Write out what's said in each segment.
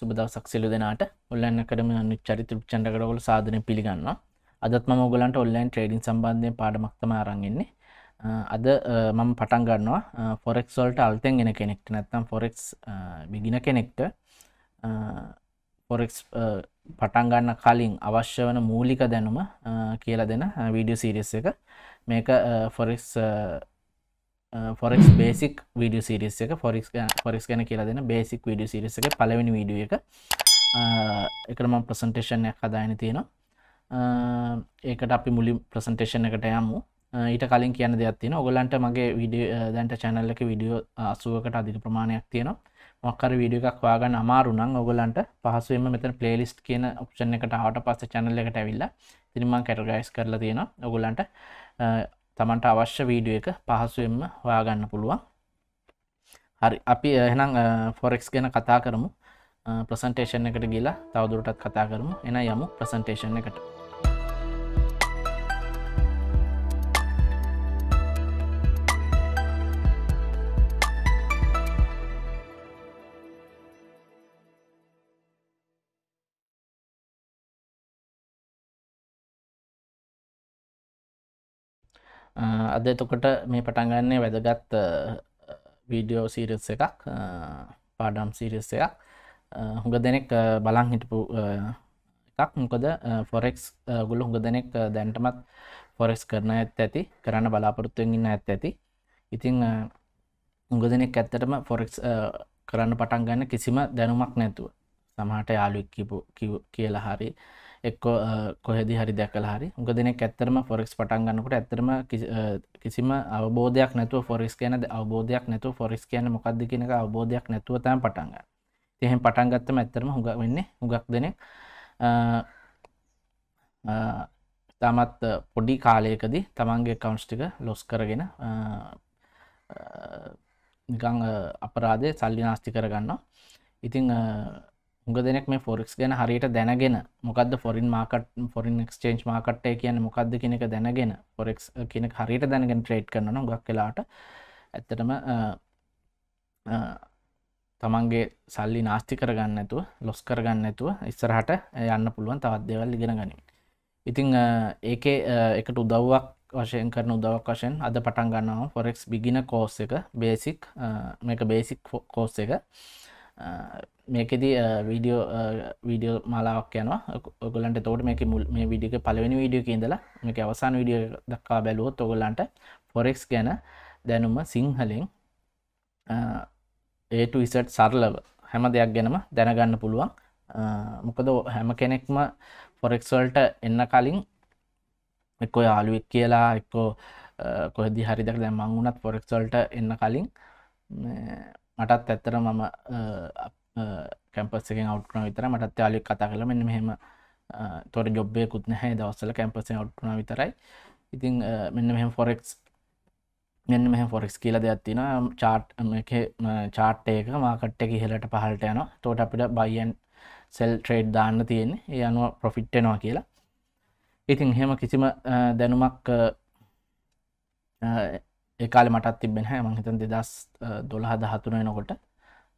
සුබදවසක් සිලු දෙනාට ඔල්ලන්න කරම අනු චරිතෘප් චන්ඩකරවල සාධන පිළිගන්න අදත් ම ගලන්ට ඔල්ලන් ට්‍රේඩින් සම්බන්ධය පාඩමක්තම අරන්ගෙන්නේ අද මම පටන් ගන්නවා ෆොරෙක්සොල්ට අල්තෙන් එෙන කෙනෙක්ට නැත්තම් ෆොරෙක්ස් බිගින කෙනෙක්ට ෆොරෙක්ස් පටන් ගන්න කලින් අවශ්‍ය වන මූලික දැනුම කියලා දෙන වීඩියෝ සීරිස් එක මේක forex forex basic video series එක ෆොරික් ෆොරික් ගැන කියලා දෙන බේසික් විඩිය සිරිස් එක පලවෙනි විඩිය එක එකම ප්‍රසන්ටේෂන්යක් හදායන තියෙනවා uh, ඒකට අපි මුලි ප්‍රසන්ටේෂන් එකට යමු uh, ඊට කලින් කියන දෙයක් තියෙන ඔගොලන්ට මගේ විඩිය uh, දැන්ට චැනල්ල එක විඩියෝ අසුවකට අධික ප්‍රමාණයක් තියෙනවා මොක්කර විඩිය එකක් වාගන්න අමාරුනං ඔගොලන්ට පහසුවම මෙතන පලේලිස්් කියන ඔප්ෂන් එකට හට පස්ස චැනල්ල එකට ඇවිල්ලා තිරිමං කැටගයිස් කරලා තියෙන ඔගොලන්ට තමන්ට අවශ්‍ය වීඩිය එක පහසුවෙන්ම හොයාගන්න පුළුවන් හරි අපි එහෙනම් ෆොරෙක්ස් ගැන කතා කරමු ප්‍රසන්ටේෂන් එකට ගිලා තවදුරටත් කතා කරමු එන යමු ප්‍රසන්ටේෂන් එකට අද එතකොට මේ පටන්ගන්නේ වැදගත් වීඩියෝ සීරස් එකක් පාඩම් සීරස් එකක් හුඟ දෙනෙක් බලං හිටපු එකක් මොකද ෆොරෙක්ස් ගුල හුඟ දෙනෙක් දැන්ටමත් ෆොරෙස් කරන ඇත් ඇති කරන්න බලාපොරොත්තුවෙන් ඉන්න ඇත් ඇති ඉතිං උඟ දෙනෙක් ඇත්තටම ෆොරෙක්ස් කරන්න පටන් ගන්න කිසිම දැනුමක් නැතුව සමහට යාලු කිපු කියලා හරි එක් කොහෙදි හරි දැකල හරි උක දෙනෙක් ඇත්තරම ෆොරෙක්ස් පටන් ගන්නකට ඇත්තරම කිසිම අවබෝධයක් නැතුව ෆොරිස් කියන අවබෝධයක් නැතු ෆොරිස් කියන මොකක්ද කියනක අවබෝධයක් නැතුව තැන් පටන්ග තිහෙන් පටන්ගත්තම ඇත්තරම හුඟ වෙන්නේ හුඟක් දෙනෙක් තමත් පොඩි කාලයකදී තමන්ගේ කවන්ස්්ටික ලොස් කරගෙන නිකං අපරාධය සල්ලි නාස්ති කරගන්නවා ඉතිං උග දෙනෙක් මේ ෆොරක්ස් ගැන හරියට දැනගෙන මොකක්ද ෆොරින් මාකට ෆොරින් ක්ස්චේන්ච් මාකට්ටේ කියන මොකක්ද කෙනෙක දැනගෙන ෆොරෙක් කෙනෙක් හරියට දැනගෙන ට්‍රේඩ් කරන ගක් කලාට ඇත්තටම තමන්ගේ සල්ලි නාස්ති කරගන්න ඇතුව ලොස් කරගන්න ඇතුව ඉස්සරහට යන්න පුළුවන් තවත් දෙවල් ඉගෙන ගනිමින් ඉතිං ඒකේ එකට උදව්වක් වශයෙන් කරන උදවක් වශයෙන් අද පටන් ගන්නවා ෆොරෙක්ස් බිගින කෝස් එක බේසික් මේක බේසික් කෝස් එක මේකෙද වීඩියෝ වීඩියෝ මලාවක් යනවා ඔගලන්ට තෝට මේක මුල් මේ විඩික පලවෙනි වීඩියෝ කියඉඳලා මේක අවසාන විඩිය දක්කා බැලුවොත් ඔගොල්ලන්ට ෆොරෙක්ස් ගැන දැනුම සිංහලෙන් ඒට විසට් සරලව හැම දෙයක් ගැනම දැනගන්න පුළුවන් මොකද හැම කෙනෙක්ම ෆොරෙක්ස්වල්ට එන්න කලින් එක්කෝ යාලුවෙක් කියලා එක්කෝ කොහදි හරිදක් දැ මං වුණත් ෆොරෙක්ස්වල්ට එන්න කලින් මටත් ඇත්තර මම කැම්පස් එක අවටන විතර මටත් යාලෙක් කතා කළ මෙන්න මෙහෙම තොර ජොබ්බය කුත්නහැ දවස්සල කැම්පසේ අවට්න විතරයි ඉතින් මෙන්න මෙහම ෆොරෙක්ස් මෙන්න මෙහ ෆොරෙක්ස් කියල දෙයක්ත්තින චාට් චාට් එක මාකට් එක ඉහලට පහලට යන තෝට අපිට බයින් සෙල් ට්‍රේඩ් දාන්න තියෙන් ඒ අනුව ප්‍රොෆිට්ටනවා කියලා ඉතින් හෙම කිසිම දැනුමක් ඒකාල මටත් තිබෙන මහිතන් දෙදස් දොළහ දහතුන වෙනකොට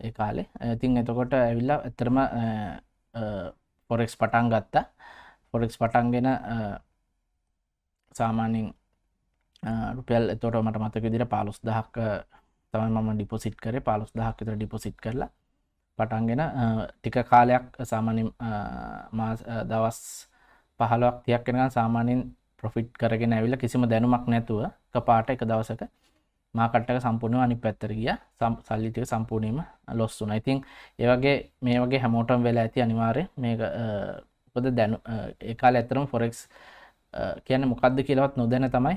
ඒ කාලේ ඉතින් එතකොට ඇවිල්ලා ඇතරම පොරෙක්ස් පටන් ගත්තා පොරෙක්ස් පටන්ගෙන සාමානින් රුපියල් එතොට මට මතක දිර පාලුස් දහක් තමයි මම ඩිපොසිට් කරේ පාලුස් දහක් විතර ඩිපොසිට් කරලා පටන්ගෙන ටික කාලයක් සාමානින් දවස් පහලොක් තියක් කෙනග සාමානින් ප්‍රොෆිට් කරගෙන ඇවිල කිසිම දැනුමක් නැතුව කපාට එක දවසක මාකට්ටක සම්පූර්ණ අනි පැත්තර ගිය සල්ලිතික සම්පූර්ණීම ලොස් වුන ඉතින් ඒවගේ මේ වගේ හැමෝටම් වෙලා ඇති අනිවාරය මේ උපද දැනු ඒකාල ඇතරම් ෆොරෙක්ස් කියන මොකක්ද කියලවත් නොදැන තමයි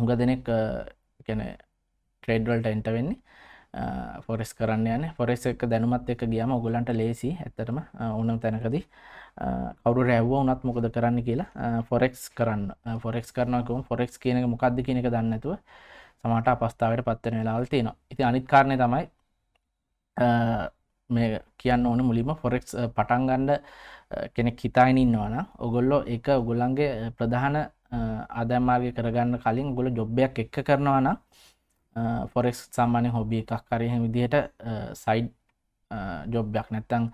හුඟ දෙනෙක් කැන ට්‍රේඩවල්ට එන්ට වෙන්නේ ෆොරෙස් කරන්න යන ෆොරෙස් එක දැනුමත් එක ගියම ඔගුලන්ට ලේසි ඇතරම ඕනම් තැනකදී කවරු රැව්ව උනත් මොකද කරන්න කියලා ෆොරෙක්ස් කරන්න ෆොරෙක්ස් කරනකුම් ෆොරෙක්ස් කියනක මොකක්ද කියනක දන්නතුව සමට අපස්ථාවට පත්වන වෙලාවල් තියෙනවා ඉති අනිත් කාරණය තමයි මේ කියන්න ඕන මුලිම ෆොරෙක්ස් පටන්ගන්ඩ කෙනෙක් හිතායිනින්නවාන ඔගොල්ලෝ එක ඔගොල්ලන්ගේ ප්‍රධාන ආදෑමාර්ගය කරගන්න කලින් ගොල ජොබ්බයක් එක්ක කරනවාන ෆොරෙක්ස් සාමාන්‍ය හොබි එකක් කරයහ විදිහට සයිඩ් ජොබ්යක් නැත්තං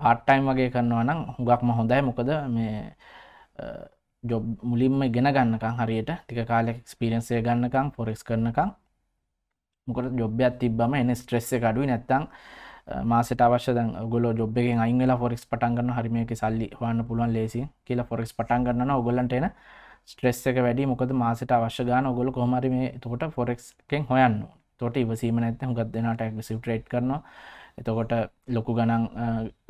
පාට්ටයිම් වගේ කරනවා නම් හුඟක්ම හොඳයි මොකද මේ ජොබ් මුලින්ම ගෙන ගන්නකං හරියට තික කාලෙක් ස්පිරන්සය ගන්නකං පොරෙස් කරනකං මොකට ජොබ්යක් තිබම එන ස්ට්‍රෙස්ස කඩුයි නැත්තං මාසට අවශ්‍ය ගොල ජොබ්ගෙන් අංගල ොරෙක් පටන්ගන්න හරිමයක සල්ලි හන්න පුළුවන් ලේසි කියලා ොරෙක් පටන්ගන්න ඔගොලන්ටන ස්ට්‍රෙස් එක වැඩි මොකද මාසට අවශ්‍ය ගාන ඔගොල කොමරම තකොට ෆොරෙක්ෙන් හොයන්න තොට ඉවසීම නැත හුගත් දෙනට ඇක්සිට කරනවා එතකොට ලොකු ගණන්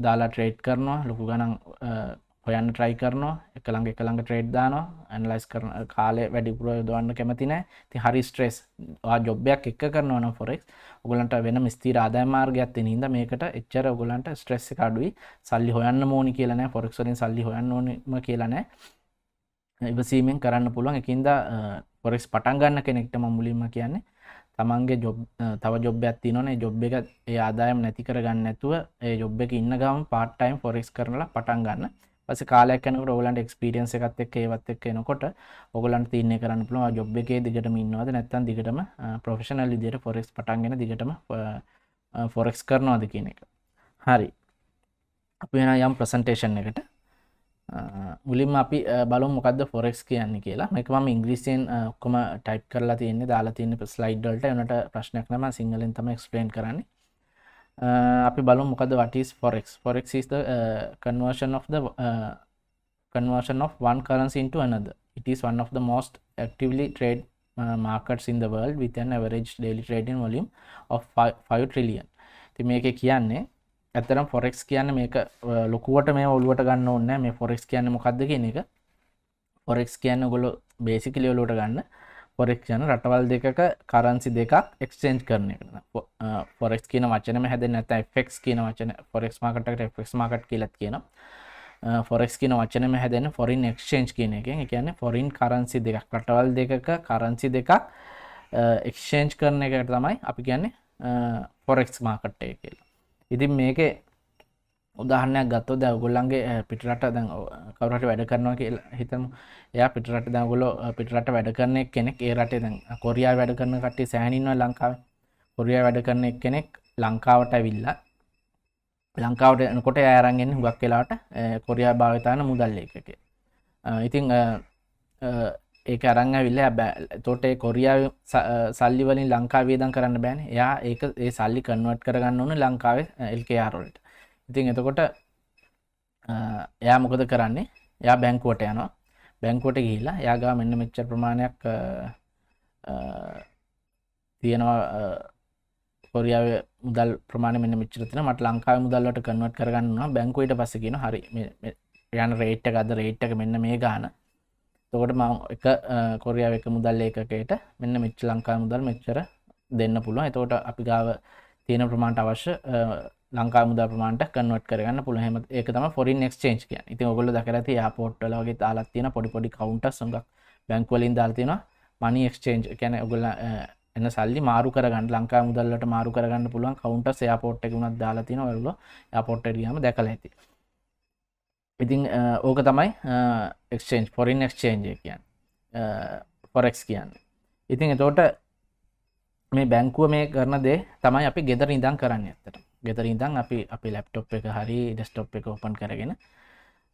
දාලා ට්‍රේඩ් කරනවා ලොකු ගණන් හොයන්න ට්‍රයි කරනවා එකළඟ එකළඟ ට්‍රේඩ් දානවා ඇන්ලයිස් කරන කාලේ වැඩිපුර යොදවන්න කැමතිනෑ ති හරි ස්ට්‍රෙස් ජොබ්යක් එක කරනවන ෆොරෙක් ඔගලන්ට වෙන ස්තීර ආදාය මාර්ගයක් තින හිද මේකට එච්චර ඔගලන්ට ස්ට්‍රෙස් කඩුයි සල්ලි හොයන්න මෝනි කියලන ෆොරෙක්වරින් සල්ලි හොයන්න ඕනම කියලනෑ ඉවසීමෙන් කරන්න පුළුවන් එකින්ද පොරෙක්ස් පටන් ගන්න කෙනෙක්ටම මුලින්ම කියන්නේ තමන්ගේ තව ජොබ්යක් තිනොනේ ජොබ් එක ඒ ආදායම් නැති කරගන්න නැතුව ඒ ජොබ් එක ඉන්න ගම පාට්ටයිම් ෆොරෙක්ස් කරනලා පටන් ගන්න පස කාලයක්කනකට ඔලන්ට එක්ස්පිරියන්ස එකත් එක් ඒවත් එක් එනකොට ඔගලන්ට තින්න කරන්න පුළුව ජොබ් එකේ දිගටම ඉන්නවාද නැත්තන් දිගටම ප්‍රොෆෙෂනල් ඉදියට ෆොරෙක්ස් පටන්ගෙන දිගටම ෆොරෙක්ස් කරනවාද කියන එක හරි අපි වෙන යම් ප්‍රසන්ටේෂන් එකට මුලින් අපි බලු මොකද ෆොරෙක්ස් කියන්න කියලා එක ම ඉංග්‍රීසින් ඔක්කොම ටයිප් කරලා තියන්නේ දාලා තියන්න ස්ලයිඩ්ඩල්ට එනට ප්‍රශ්නයක් නම සිංහලෙන් තම එක්ස්පලේන් කරන්න අපි බලු මොකද වටස් ෆොරෙක් ෆොරෙක් conversion of the uh, conversion of one currency into another it is one of the most actively trade uh, markets in the world with an average daily trading volume of 5, 5 trillion ඉතින් මේක කියන්නේ ඇතරම් forex කියන්න මේක ලොකුවට මේ ඔලුවට ගන්න ඕන්න මේ ෆොරෙක්ස් කියන්න මොකක්ද කියන එක ෆොරෙක්ස් කියන්න ගොල බේසිකලි ඔලුවට ගන්න ෆොරෙක් යන රටවල් දෙකක කරන්සි දෙකක් එක්ස්චේන්ජ් කරන එක ෆොරෙක්ස් කියන වචනම හැද නැත ෆෙක්ස් කියන වචන ෆොරෙක්ස් මාකටකට ෆෙක්ස් මාකට් කියලත් කියන ෆොරෙක්ස් කියන වචනම හැදෙන ෆොරින් එක්ෂේන්ජ් කියන එක කියන්නේ ෆොරින් කරන්සි දෙකක් රටවල් දෙකක කරන්සි දෙකක් එක්ෂේන්ජ් කරන එකට තමයි අපි කියන්නේ ෆොරෙක්ස් මාකට්ටය කියලා ඉතින් මේක උදාහරණයක් ගත්තෝ ද ගොල්ලන්ගේ පිටරට දැන් කවරට වැඩ කරනවා කියලා හිතම එයා පිටරට දැගොල පිටරට වැඩ කරන කෙනෙක් ඒ රටේ දැන් කොරියා වැඩ කරන කටේ සෑනින්ව ලංකාව කොරියා වැඩ කරන එක් කෙනෙක් ලංකාවට විල්ලා ලංකාවට එනකොට ඇරන්ගෙන් හුගක් කියලාට කොරියා භාවිතාන මුදල්ල එකක ඉතිං ඒක අරං ඇවිල්ල බෑ තොටේ කොරියාව සල්ලි වලින් ලංකා වේදන් කරන්න බෑන යා ඒක ඒ සල්ලි කන්වට කරගන්න ඕන ලංකාවේ එල්කයාරොලට ඉතින් එතකොට එයා මොකද කරන්නේ යා බැංකුවට යනවා බැංකුවට ගිහිලා යාගා මෙන්න මෙච්ච ප්‍රමාණයක් තියෙනවා කොරියාව මුදල් ප්‍රමාණ මෙන්න මිචරතින මට ලංකාව මුදල්ලට කන්වට කරගන්නවා බැංකුවට පසගෙන හරි යන රේට්ට ගද රේට්ටක මෙන්න මේ ගාන තකොට ම එක කොරියාව එක මුදල් ඒකකට මෙන්න මෙච්ච ලංකා මුදල් මෙච්චර දෙන්න පුළුවන් එතකොට අපි ගාව තියෙන ප්‍රමාණට අවශ්‍ය ලංකා මුද ප්‍රමාණට කන්වට කරගන්න පුළහම ඒක තම ෆොරින් ක්ස්චේන්් කිය ඉති ඔගොල දකරති පෝට්ටලගේ තාලත් තියෙන පොඩිපොඩි කවුන්ට සඟක් බැංක්වලින් දල්තින මනි ක්ස්චේන්් කැන ඔගොල එන්න සල්ලි මාරු කරගන්න ලංකා මුදල්ලට මාරු කරගන්න පුළුවන් කවුන්ට සයාපෝට් එක ුණත් දාලාතින ඔල්ල පොට්ටගම දැකල ඇති ඉතින් ඕක තමයි එක්ෂේන්් පොරින් එක්ෂේන්ජය කියන් පොරෙක්ස් කියන්න ඉතින් එතෝට මේ බැංකුව මේ කරන දේ තමයි අපි ගෙදර ඉඳං කරන්න ඇත්තට ගෙදර ඉඳං අපි අපි ලැප්ටොප් එක හරි ඩෙස්ටොප් එක ඕපන් කරගෙන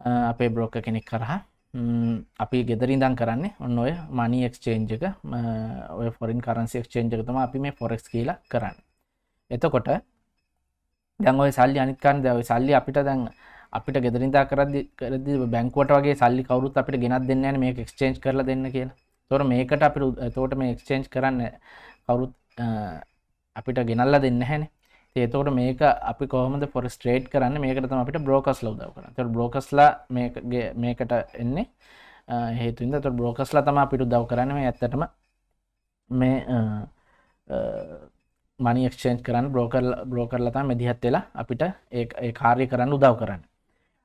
අපේ බ්‍රෝක කෙනෙක් කරහා අපි ගෙදරින්දන් කරන්නේ ඔන්න ඔය මනි එක්ස්චේන්ජක ඔය ෆොරින් කරන්සි එක්ස්චේන්ජකතම අපි මේ ෆොරෙක්ස් කියලා කරන්න එතකොට දැන් ඔය සල්ලි අනිත්කන් දැව සල්ලි අපිට දැන් අපිට ගෙදරින්තා කරදි කරදි බැංකුවට වගේ සල්ලි කවරුත් අපිට ගෙනත් දෙන්න න මේ එක්ස්චේන්ච් කරල දෙන්න කියලා තොර මේකට අපි තෝට මේ එක්ස්චේන්ච් කරන්න කවරුත් අපිට ගෙනල්ලා දෙන්න හැන ඒතෝට මේක අපි කොහමද පොර ස්ට්‍රේට් කරන්න මේකටම අපිට බ්‍රෝකස් ලෝදව කරන තො බ්‍රෝකස්ලා මේකට එන්නේ හේතුන්ද තො බ්‍රෝකස්ලා තම අපිට දව කරන්න මේ ඇත්තටම මේ මනි ක්ෂේන් කරන්න බ්‍රෝකර් බ්‍රෝකරලතා මැදිහත් වෙලා අපිට ඒ කාර්ය කරන්න උදව් කරන්න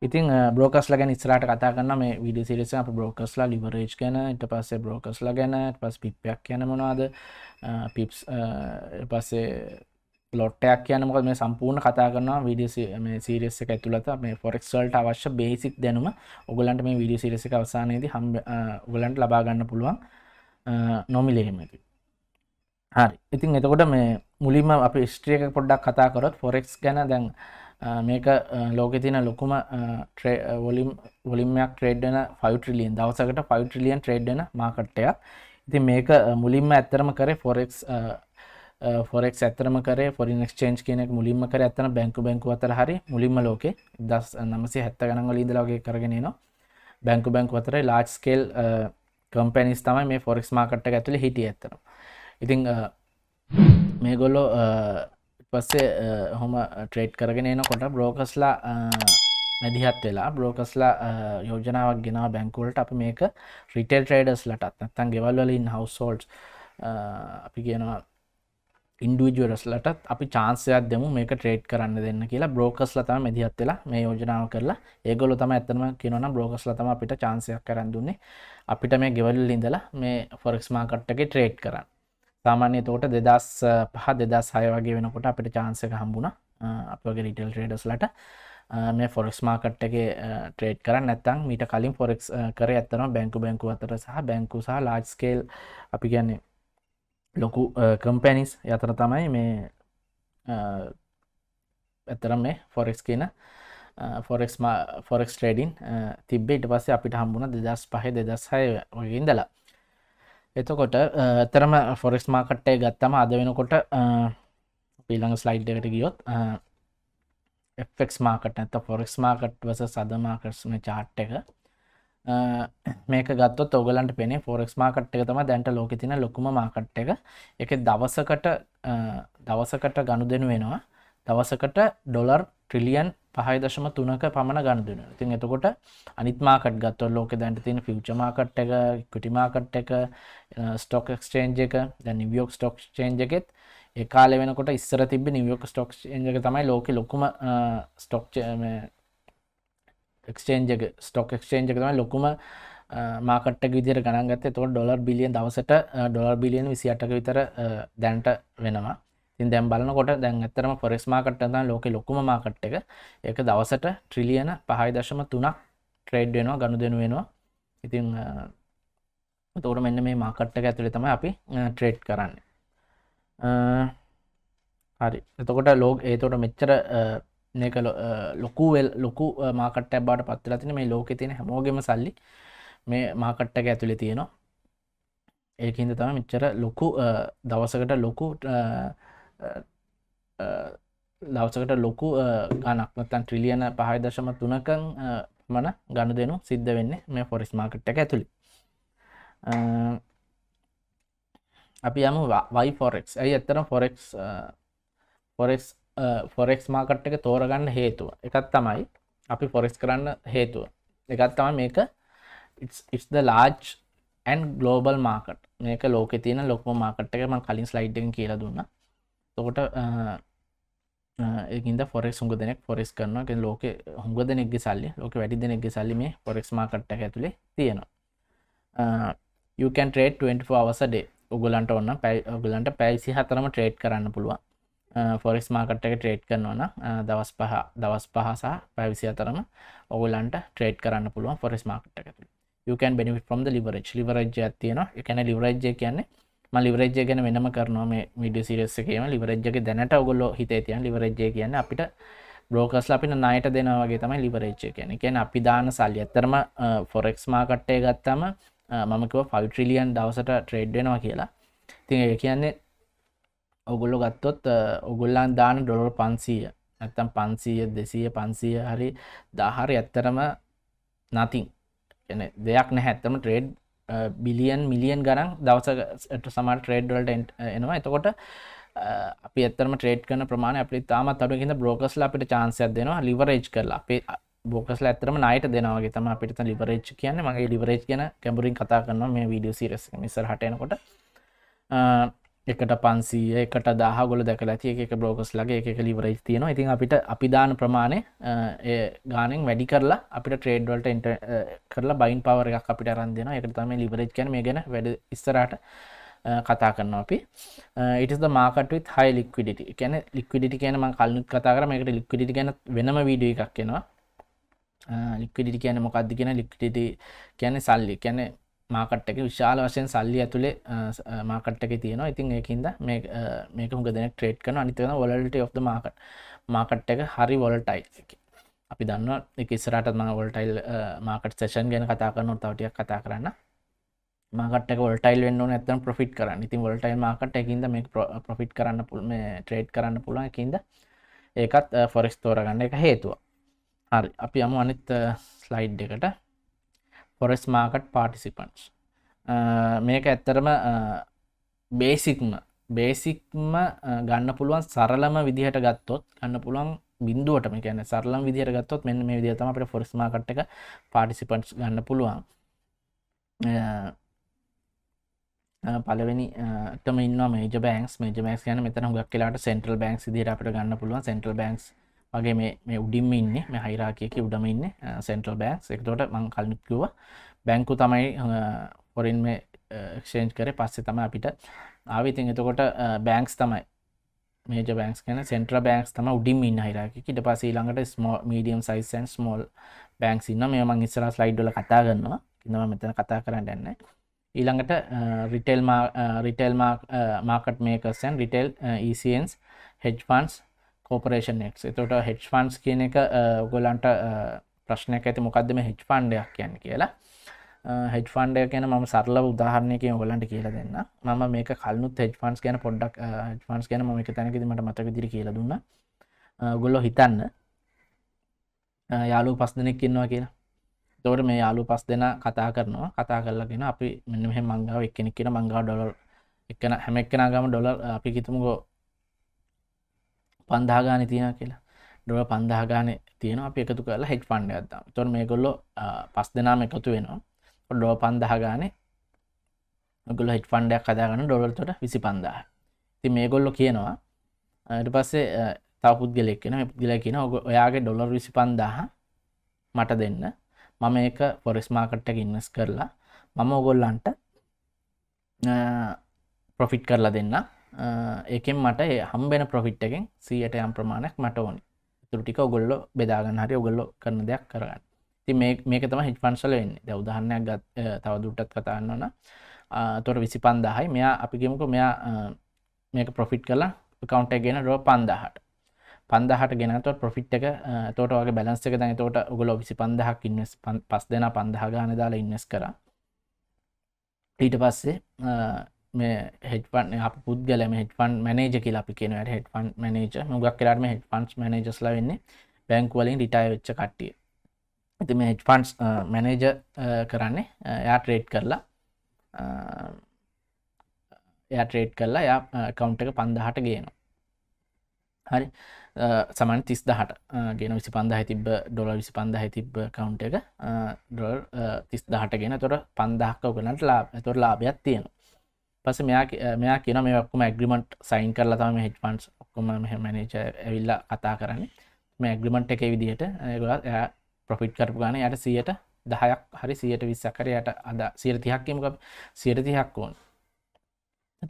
ඉතින් බ්‍රෝකස්ලා ගැන ඉස්රට කතා කරන්න මේ විඩිය සිරිස අප බ්‍රෝකස්ලා ලිවරේජ් ගැන ඉට පස්සේ බ්‍රෝකස්ලා ගැන පස් පිප්යක් කියන මොනවාද පිප්ස් පස්සේ ලොට්ටයක් කියන මොකද මේ සම්පූර්ණ කතා කරනවා විඩිය මේ සීරිස් එක ඇතුළත මේ ෆොරෙක්ස්වල්ට අවශ්‍ය බේසික් දැනුම ඔගලන්ට මේ විඩිය සිරිස එක අවසානයේදී හම් ඔගලන්ට ලබා ගන්න පුළුවන් නොමිලෙහෙමති හරි ඉතින් එතකොට මේ මුලින්ම අප ස්ට්‍රියක පොඩ්ඩක් කතාකරොත් ෆොරෙක්ස් ගැන දැන් මේක ලෝකෙ තින ලොකුම ට්‍රේවොලිම් වොලිම්යක් ට්‍රේඩ්න ෆයිට්‍රලියන් දවසකට ෆයිට්‍රලියන් ට්‍රේඩ්න මාකට්ටයක් ඉති මේක මුලින්ම ඇත්තරම කරේ ෆොරෙක් ොරෙක් ඇතරම කර ොරින් ක්ෂේන්් කියනෙක් මුලින්ම කර ඇතන බැංකු බැංකු අතර හරි මුලින්ම ලෝක දස් නමසේ හැත්ත ගනගල ඉදලාගේ කරගෙන නවා බැංකු බැංකු අතර ලාජ් ස්කේල් කම්පැනිස් තමයි මේ ෆොරෙක්ස් මාකට්ට ඇතුළ හිටිය ඇතර ඉතිං මේගොල්ලෝ පස්සේ හොම ට්‍රේඩ් කරගෙන එනකොට බ්‍රෝකස්ලා මැදිහත් වෙලා බ්‍රෝකස්ලා යෝජනාවක් ගෙනා බැංකුවලට අප මේක රිටෙල් ට්‍රේඩස් ලටත් නත්තන් ගෙවල්වලින් හවස්ෝල්ඩ් අපි කියනවා ඉන්ඩුවජරස්ලටත් අපි චාන්සයක් දෙමු මේක ට්‍රේඩ් කරන්න දෙන්න කියලා බ්‍රෝකස් ලතම මැදිහත් වෙලා මේ යෝජනාව කරලා ඒගොල්ලො තම ඇත්තම කියනවන බ්‍රෝකස් ලතම අපිට චාන්සයක් කරන්න දුන්නේ අපිට මේ ගෙවල්ලින්දලා මේ ෆොරෙක්ස් මාකට්ටගේ ට්‍රේඩ් කරන්න සාමාන්‍ය තෝට දෙදස් පහ දෙදස් හය වගේ වෙනකොට අපිට චාන්සක හම්බුණ අපගේ රිටල් ට්‍රේඩස්ලට මේ ෆොරෙක්ස් මාකට් එක ට්‍රේඩ් කර නැත්තං මීට කලින් ෆොරෙක්ස් කර ඇත්තන බැංකු බැංකු අතර සහ බැංකු සහ ලාජ්ස්කේල් අපි කියන්නේ ලොකු කම්පැනිස් යතර තමයි මේ ඇතරම් මේ ෆොරෙක්ස් කියන ෆොරෙක්ස් ෆොරෙක්ස් ට්‍රේඩින් තිබ්බේ ඉට පස්සේ අපිට හම්බුණ දෙදස් පහ දෙදස් හය වගේ ඉඳලා එතකොට ඇතරම ෆොරෙක්ස් මාකට්ටය ගත්තම අද වෙනකොට පිළඟ ස්ලයිඩ්ඩකට ගියොත් එක් මාකට ඇත ෆොරෙක්ස් මාකට් වස සදමාකටන චාට් එක මේක ගත්තොත් ඔගලන්ට පෙනේ ෆොරෙක්ස් මාකට් එක තම දැන්ට ලෝක තින ලොකුම මාකට් එක එක දවසකට දවසකට ගණු දෙනු වෙනවා දවසකට ඩොලර් ට්‍රිලියන් පහයි දශම තුනක පමණ ගණඩන තින් එතකොට අනිත්මාකට ගත්ව ලෝක දැන්ට තින ෆිච මාකට් එක කුටිමාකට් එක ස්ටොක් ක්ස්ටේන්ජ එක දැ නිවියෝක් ස්ටොක් චේන්ජ එකෙත් ඒකාල වෙනකොට ඉස්සර තිබ නිවියෝක ස්ටොක් ෙන්ජක තමයි ලෝක ලොකුම ස්ටොක් ක්ස්ටේන්ජ ස්ටොක් ක්ස්ටේන්ජ එක තමයි ලොකුම මාකට විදිර ගනගත තො ඩොර් බිලියන් දවසට ඩොර් බිලියන් විසිටක විතර දැන්ට වෙනවා ඉන් දැම් බලනකොට දැන් ඇතරම පොරෙස්මාකට් ද ලෝක ලොකුම මාකට් එක එක දවසට ට්‍රිලියන පහයි දශම තුනක් ට්‍රේඩ් වෙනවා ගණු දෙෙන වෙනවා ඉතිං තෝර මෙන්න මේ මාකට්ටක ඇතුළි තම අපි ට්‍රේඩ් කරන්න හරි එතකොට ලෝක ඒතොට මෙච්චර මේක ලොකුවල් ලොකු මාකට බාට පත්වල තින මේ ලෝක තියෙන හැමෝගෙම සල්ලි මේ මාකට්ටක ඇතුළි තියෙනවා ඒකන්ද තම මෙච්චර ලොකු දවසකට ලොකු දවසකට ලොකු ගණක්නතන් ට්‍රිලියන පහයි දශම තුනකං මන ගණ දෙනු සිද්ධ වෙන්න මේ ෆොරිස් මාකට් එක ඇතුළි අපි යම වයි ෆොරෙක්ස් ඇයි ඇත්තරම් ෆොරෙක්ස් ෆොරෙක්ස් ෆොරෙක්ස් මාකට් එක තෝරගන්න හේතුව එකත් තමයි අපි ෆොරෙක්ස් කරන්න හේතුව එකත් තම මේක is the large and global market මේක ලෝක තියන ලොකම මාකට් එක ම කලින් ස්ලයිඩ්ඩෙන් කියලා දුන්නා තෝට ඒකින්ද ෆොරෙක් හුඟ දෙනෙක් ෆොරෙස් කරනවා ලෝක හුඟ දෙනෙක්ගේ සල්ලි ලෝක වැඩි දෙනෙක්ගේ සල්ලි මේ ෆොරෙක්ස් මාකට්ට ඇතුළේ තියෙනවා යකන් ට්‍රේඩ් 24 අවසඩේ උගලන්ට ඔන්න ඔගලන්ට පැයිසි හතරම ට්‍රේඩ් කරන්න පුළුවන් ෆොරෙක්ස් මාකට් එක ට්‍රේඩ් කරනවන දවස් පහ දවස් පහසා පැවිසි අතරම ඔගලන්ට ට්‍රේඩ් කරන්න පුළුවන් ෆොරෙස් මාකට් එකතු යකන් බෙනිි ්‍රම් ලිවරච් ලිවරජ්ජ තියෙනවා එකන ලිවරජ්ජ කියන්නේ ලිවරජ්ජ ගැන වෙනම කරනවා මේ මිඩිය සිරස්සකේම ලිවරජ්ජක දැනට ඔගොල්ලො හිතේ තියන් ලිවරජ්ජය කියන්න අපිට බ්‍රෝකස්ල අපිට නයට දෙනවාගේ තමයි ලිවරච්ච කියන කියන අපි දාන සල්ලි ඇත්තරම ෆොරෙක්ස් මාකට්ටය ගත්තම මමකව ෆල්ට්‍රිලියන් දවසට ට්‍රේඩ්ඩෙනවා කියලා ති කියන්නේ ඔගුල්ලො ගත්තොත් ඔගුල්ලන් දාන ඩොලර් පන්සීය ඇත්තම් පන්සීය දෙසීය පන්සීය හරි දහරි ඇත්තරම නතින් දෙයක් නැහැත්තම ට්‍රේඩ් බිලියන් මිලියන් ගනන් දවසට සමට ට්‍රේඩ්වලට එනවා එතකොට අපි එතරම ට්‍රේඩ් කන ප්‍රමාණ අපි තාමත් අඩු හිද බ්‍රෝකස්ල අපිට චාන්සයක් දෙනවා ලිවරේජ් කරලා අපේ බෝකස්ල ඇතරම නයට දෙනවාගේ තම අපිට ලිවරේජ් කියන්න මගේ ලිවරේජ් ගැන කැඹරින් කතා කරන මේ වීඩියෝ සිරස් මිසර හටනකොට එකට පන්සීය එකට දාහගොල දැකලා ඇති එක බ්ලෝකස් ලගේ එක ලිවරයි තියෙන ඉතින් අපිට අපිදාන ප්‍රමාණය ගානෙන් වැඩි කරලා අපිට ට්‍රේඩ්වල්ට එන්ට කරලා බයින් පවර එකක් අපිට රන් දෙෙන එක තම ලිවරජ් කන මේ ගැන වැඩ ඉස්සරට කතා කරන්න අපි ඉටස් මාකටත් හයි ලික්විඩට කැන ලික්විඩට කියනම කල්නුත් කතා කරම එකට ලික්විඩට ගැන වෙනම වීඩිය එකක් කියෙනවා ලික්විඩට කියන මොකක්ද කියෙන ලික්ටිට කියන සල්ලි කැන මාකට් එක විශාල වශයෙන් සල්ලි ඇතුළේ මාකට් එක තියෙනවා ඉතින් ඒකින්ද මේක හුඟ දෙන ට්‍රේට් කන අනිතවන වොලට ඔ්ද මාකට මාකට් එක හරි වොලටයි අපි දන්න එක ස්රට ම වොල්ටයිල් මාකට් සේෂන් ගැන කතා කරනු තවටියක් කතා කරන්න මාකට ොටයිල් වන්න නැතන් ප්‍රෆිට් කරන්න ඉතින් වොල්ටයි මාකට එකින්ද මේ ප්‍රෆිට් කරන්න පුල් මේ ට්‍රේඩ් කරන්න පුළුවන් එකින්ද ඒකත් ෆොරෙක්ස් තෝරගන්න එක හේතුව හරි අපි අම අනිත් ස්ලයිඩ් එකට ෆොරස් මාකට් පාටිසිපන්ස් මේක ඇත්තරම බේසික්ම බේසික්ම ගන්න පුළුවන් සරලම විදිහට ගත්තොත් ගන්න පුළුවන් බින්දුවටම කියන සරලම් විදිහට ගත්තොත් මෙන්න මේ විදිහ තමයි අපිට ෆොරස් මාකට් එක පාටිසිපන්ට්ස් ගන්න පුළුවන් uh, uh, පලවෙනි uh, ටම ඉන්න මේජ බෑන්ක්ස් මේජ බෑන්ක්ස් යන මෙතන හුගක් කියලාට සෙන්ට්‍රල් බෑන්ක්ස් දිහට අපිට ගන්න පුළුවන් සෙන්ට්‍රල් බෑන්ක්ස් වගේ මේ උඩින්ම ඉන්න මේ හයිරාකියක උඩම ඉන්න සෙන්ටල් බෑන්ක්ස් එකතොට මං කල්නුත්කිව බැංකු තමයි පොරින් මේ ක්ෂේන්් කර පස්සේ තම අපිට ආවිතින් එතකොට බෑන්ක්ස් තමයි මේජ බෑන්ක්ස් කන සෙන්ට්‍ර බෑන්ක්ස් තම උඩින් ඉන්න හයිරාකි ඉට පස ළඟට small medium size and small banks ඉන්න මේ මං ඉස්සර ස්ලයිඩ්ඩල කතා ගන්නවා කිනව මෙතන කතා කරන්න න්න ඊළඟට රිටෙල් රිටෙල් මාකට් මේකසන් රිටෙල් ECන්ස් හෙජ්ෆන්ස් කෝපරේෂන් එක් එතට හෙච් ෆන්ස් කියන එක ගොලන්ට ප්‍රශ්නයක් ඇති මොකක්දම හෙච් ෆන්ඩයක් කියන්න කියලා හෙච් ෆන්ඩය කියන ම සරල උදාහරණයකෙන් ගොලන්ට කියල දෙන්න මම මේක කල්නුත් හෙච් ෆන්ස් කියන පොඩ්ඩක් හෙච් ෆන්ස් කියන ම එක තැනකිදීමට මතක දිරි කියල දුන්න ගොල්ලො හිතන්න යාලු පස් දෙනෙක් ඉන්නවා කියලා තෝට මේ යාලු පස් දෙෙන කතා කරනවා කතා කරලගෙන අපි මෙන්න මෙහ මංගාව එක්කෙනෙක් කියෙන මංගාව ඩොලර් එකන හැමක්කෙනගම ඩොලර් අපි හිතමුකෝ පන්දාගාන තියෙන කියලා ඩොල පන්දාගාන තියෙන අප එකතු කරලා හෙක් පන්ඩ ඇත්තම් තොර මේ කොල්ලො පස් දෙනාම එකතු වෙනවා ඩෝ පන්දහගානේ ගොල හිට පන්ඩයක් කදාගන්න ඩොලතොට විසි පන්දාහ ති මේ ගොල්ලො කියනවා ට පස්සේ තව පුද්ගලෙක්ෙන පුද්ගල කියන ඔග ඔයාගේ ඩොලර් විසි පන්දාහ මට දෙන්න මම ඒක පොරිස් මාකට්ට ඉන්නස් කරලා මම ඔගොල්ලන්ට ප්‍රොෆිට් කරලා දෙන්න ඒකෙන් මට හම්බෙන ප්‍රොෆිට් එකෙන් සියට යම් ප්‍රමාණයක් මට ඕනි තුරටික ඔගොල්ලො බෙදාගන්න හරි ඔගොල්ලො කරන දෙයක් කරගන්න ති මේක තම හිට පන්සල වෙන්න දවදහන්නයක් ගත් තවදුරටත් කතාන්න ඕන තොර විසි පන්දාහයි මෙයා අපිගෙමක මෙයා මේක ප්‍රොෆිට් කලා කවන්ට ගෙන රෝ පන්දාහට පන්දහට ගෙනතොත් ප්‍රොෆිට් එක තෝට වගේ බැලන්ස එක දැන තෝට ඔගොල විසි පන්දහක් ඉන්නස් පස් දෙෙන පන්දහ ගාන දාලා ඉන්නස් කර ඊට පස්සේ මේ හෙට්ෆන් අප පුද්ගලම හෙට්ෆන් මනජ කියලා අපි කියනවට හෙට්ෆන් මනජ මුගක් කියලාටම හෙට්ෆන්ස් මනජස්ලා වෙන්නේ බැංක්වලින් රිටය වෙච්ච කට්ටිය ඇති මේ හෙට්ෆන්ස් මැනජ කරන්නේ එයා ට්‍රේට් කරලා එයා ට්‍රේට් කරලා යා කවුන්ට එක පන්දහට ගේනවා හරි සමන් තිස් දහට ගෙන විසි පන්දහ තිබ ඩොල විසි පන්දහ තිබ කවුන්් එක ඩොල් තිස් දහට ගෙන තොර පන්දහක්කව කනට ලා තොර ලාභයක් තියෙනවා පස මෙයා මෙයා කියන මේ ඔක්කම ඇග්‍රිමට් සයින් කරලා තම හෙට් පන්ස් ඔක්කොම මැනේජ ඇවිල්ලා කතා කරන්නේ මේ ඇග්‍රිමට් එකේ විදිහට ඒගොලත් එයා ප්‍රොෆිට් කරපු ගාන යට සියට දහයක් හරි සියට විස්සක්කරයට අද සියට තිහක්කමක සියට තිහක් ඕන්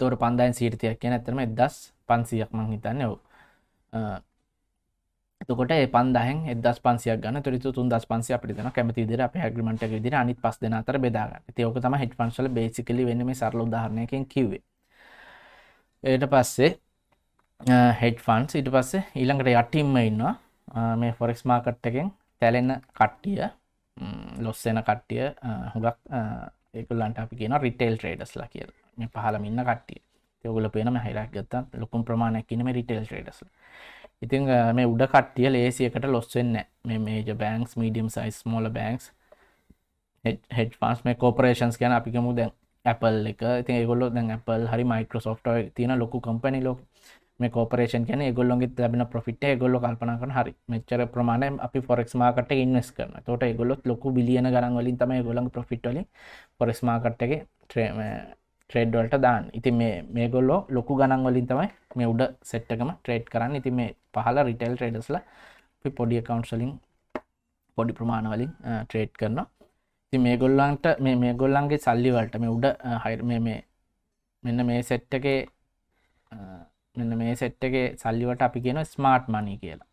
තෝර පන්දායින් සීටතියක් කියන ඇතරම එදස් පන්සියක් මං හිතන්න ඔව එතකොට පන්දහෙන් එදස් පන්සිය ගන්න තුරිතු තුන් දස් පන්සිය අපිදන කැමති දිර අප හැග්‍රමට විදිර අනිත් පස් දෙන අතර බෙදාගන්න තයෝක තම හිට පන්සල බේසිකලි වෙනීම සරල ධාරණයකෙන් කිවේ ඒට පස්සේ හෙඩ් ෆන්ස් ඉට පස්සේ ඊළඟට යටිම්ම ඉන්නවා මේ ෆොරෙක්ස් මාකට්ටකෙන් තැලෙන කට්ටිය ලොස්සෙන කට්ටිය හුඟක් ඒකුල්ලන්ට අපි කියෙන රිටේල් ට්‍රේඩස්ලා කියල මේ පහලමින්න කට්ටිය යොගල පේන හැරක් ගත්ත ලොකුම් ප්‍රමාණයක් කිනීම රිටේල් ට්‍රේඩස්ලා ඉතිං මේ උඩ කට්ටිය ලේසියකට ලොස්සවෙන්න මේ major banks medium size small banks hedge funds මේ කෝපරේෂන්ස් කියන අපිකමු දැන් Appleල් එක ඉතින් ඒගොල්ලො දැන් Apple හරි මයිකෝසොෆ්ට තියෙන ලොකු කම්පනි ලො මේ කෝපරේෂන් කියන ගොල්ලොන්ගේ ලැබෙන පොෆිට ගොල්ල කල්පන කන හරි මෙච්චර ප්‍රමාණය අපි ෆොරෙක්ස් මාකට ඉන්නස් කරන තොට ගොලොත් ලොකු බිලියන ගරන් වලින් තමයි ගොලන් පොෆිට්වලින් පොරෙස් මාකට්ගේ ට්‍රේම ට්‍රේඩ්වලට දාන්න ඉති මේ ගොල්ලෝ ලොකු ගණන්වලින් තමයි මේ උඩ සෙට්ටකම ට්‍රේඩ් කරන්න ඉති මේ පහල රිටෙල් ට්‍රේඩස්ල පි පොඩිය කවන්සලින් පොඩි ප්‍රමාණවලින් ට්‍රේඩ් කරනවා ති මේ ගොල්ලන්ට මේ මේ ගොල්ලන්ගේ සල්ලිවලට මේ උඩ හයිර් මේ මෙන්න මේ සෙට්ටගේ මෙන්න මේ සෙට්ටගේ සල්ලිවට අපි කියෙන ස්මාර්ට් මනී කියලා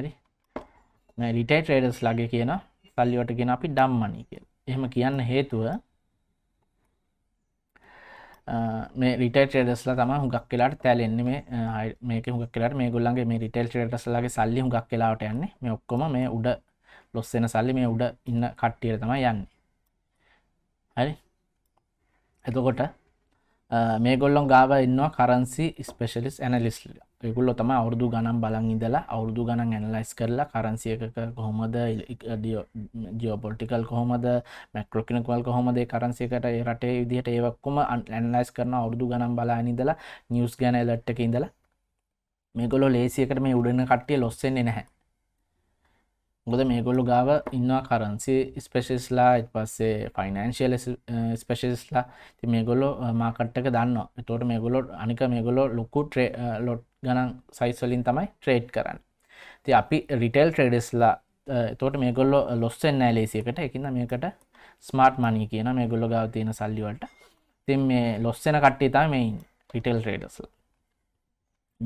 හරි රිටේ ට්‍රේඩස් ලගේ කියන සල්ලිවට කියෙන අපි ඩම්මනී කිය එහෙම කියන්න හේතුව මේ රිටල් ට්‍රේඩස්ලා තම හුඟක් කියලාට තැලෙන්නේ මේ මේක හුඟක් කියලාට මේ ගොල්ලන්ගේ මේ රිටල් ට්‍රේඩස්ලාගේ සල්ලි හුඟක් කියලාට යන්නේ මේ ඔක්කොම මේ උඩ ලොස් වෙන සල්ලි මේ උඩ ඉන්න කට්ටියට තමයි යන්නේ හරි එතකොට මේ ගොල්ලොන් ගාව ඉන්නවා කරන්සි ස්පෙෂලිස් ඇනලිස්ලා ඒකුල්ල තම අවුරදු ගනම් බලන් ඉඳලා අවුරදු ගණන් ඇනලයිස් කරලා කරන්සියක කොහොමද ජියෝපොලිටිකල් කොහොමද මැක්‍රෝකිනකවල් කොහොමදේ කරන්සියකට රටේ විදිහට ඒවක්කොම ඇන්ලයිස් කරන අවුරදු ගනම් බලා නිදලා නිියස් ගැන එලට්ටක ඉඳලා මේගොල ලේසියකට මේ උඩන කට්ටිය ලොස්සෙන්නේ නැහැ ගොද මේගොල්ලු ගාව ඉන්නවා කරන්සි ස්පේශස්ලා එත් පස්සේ ෆයිනන්ශියල ස්පේශස්ලා ති මේගොල්ලො මාකට්ටක දන්න තොට මේගොලො අනික මේගොලො ලොකු ට්‍රේ ලොට් eh, ගණන් සයිස්වලින් තමයි ට්‍රේඩ් කරන්න ති අපි රිටෙල් ට්‍රේඩස්ලා තෝට මේගොල්ල ලොස්සෙන් ෑලේසිකට එකන්න මේකට ස්මාර්ට් මනී කියන මේ ගොල්ල ගව තියෙන සල්ලිවලට තින් මේ ලොස්සෙන කට්ටිතා මෙයින් රිටෙල් ට්‍රේඩස්ල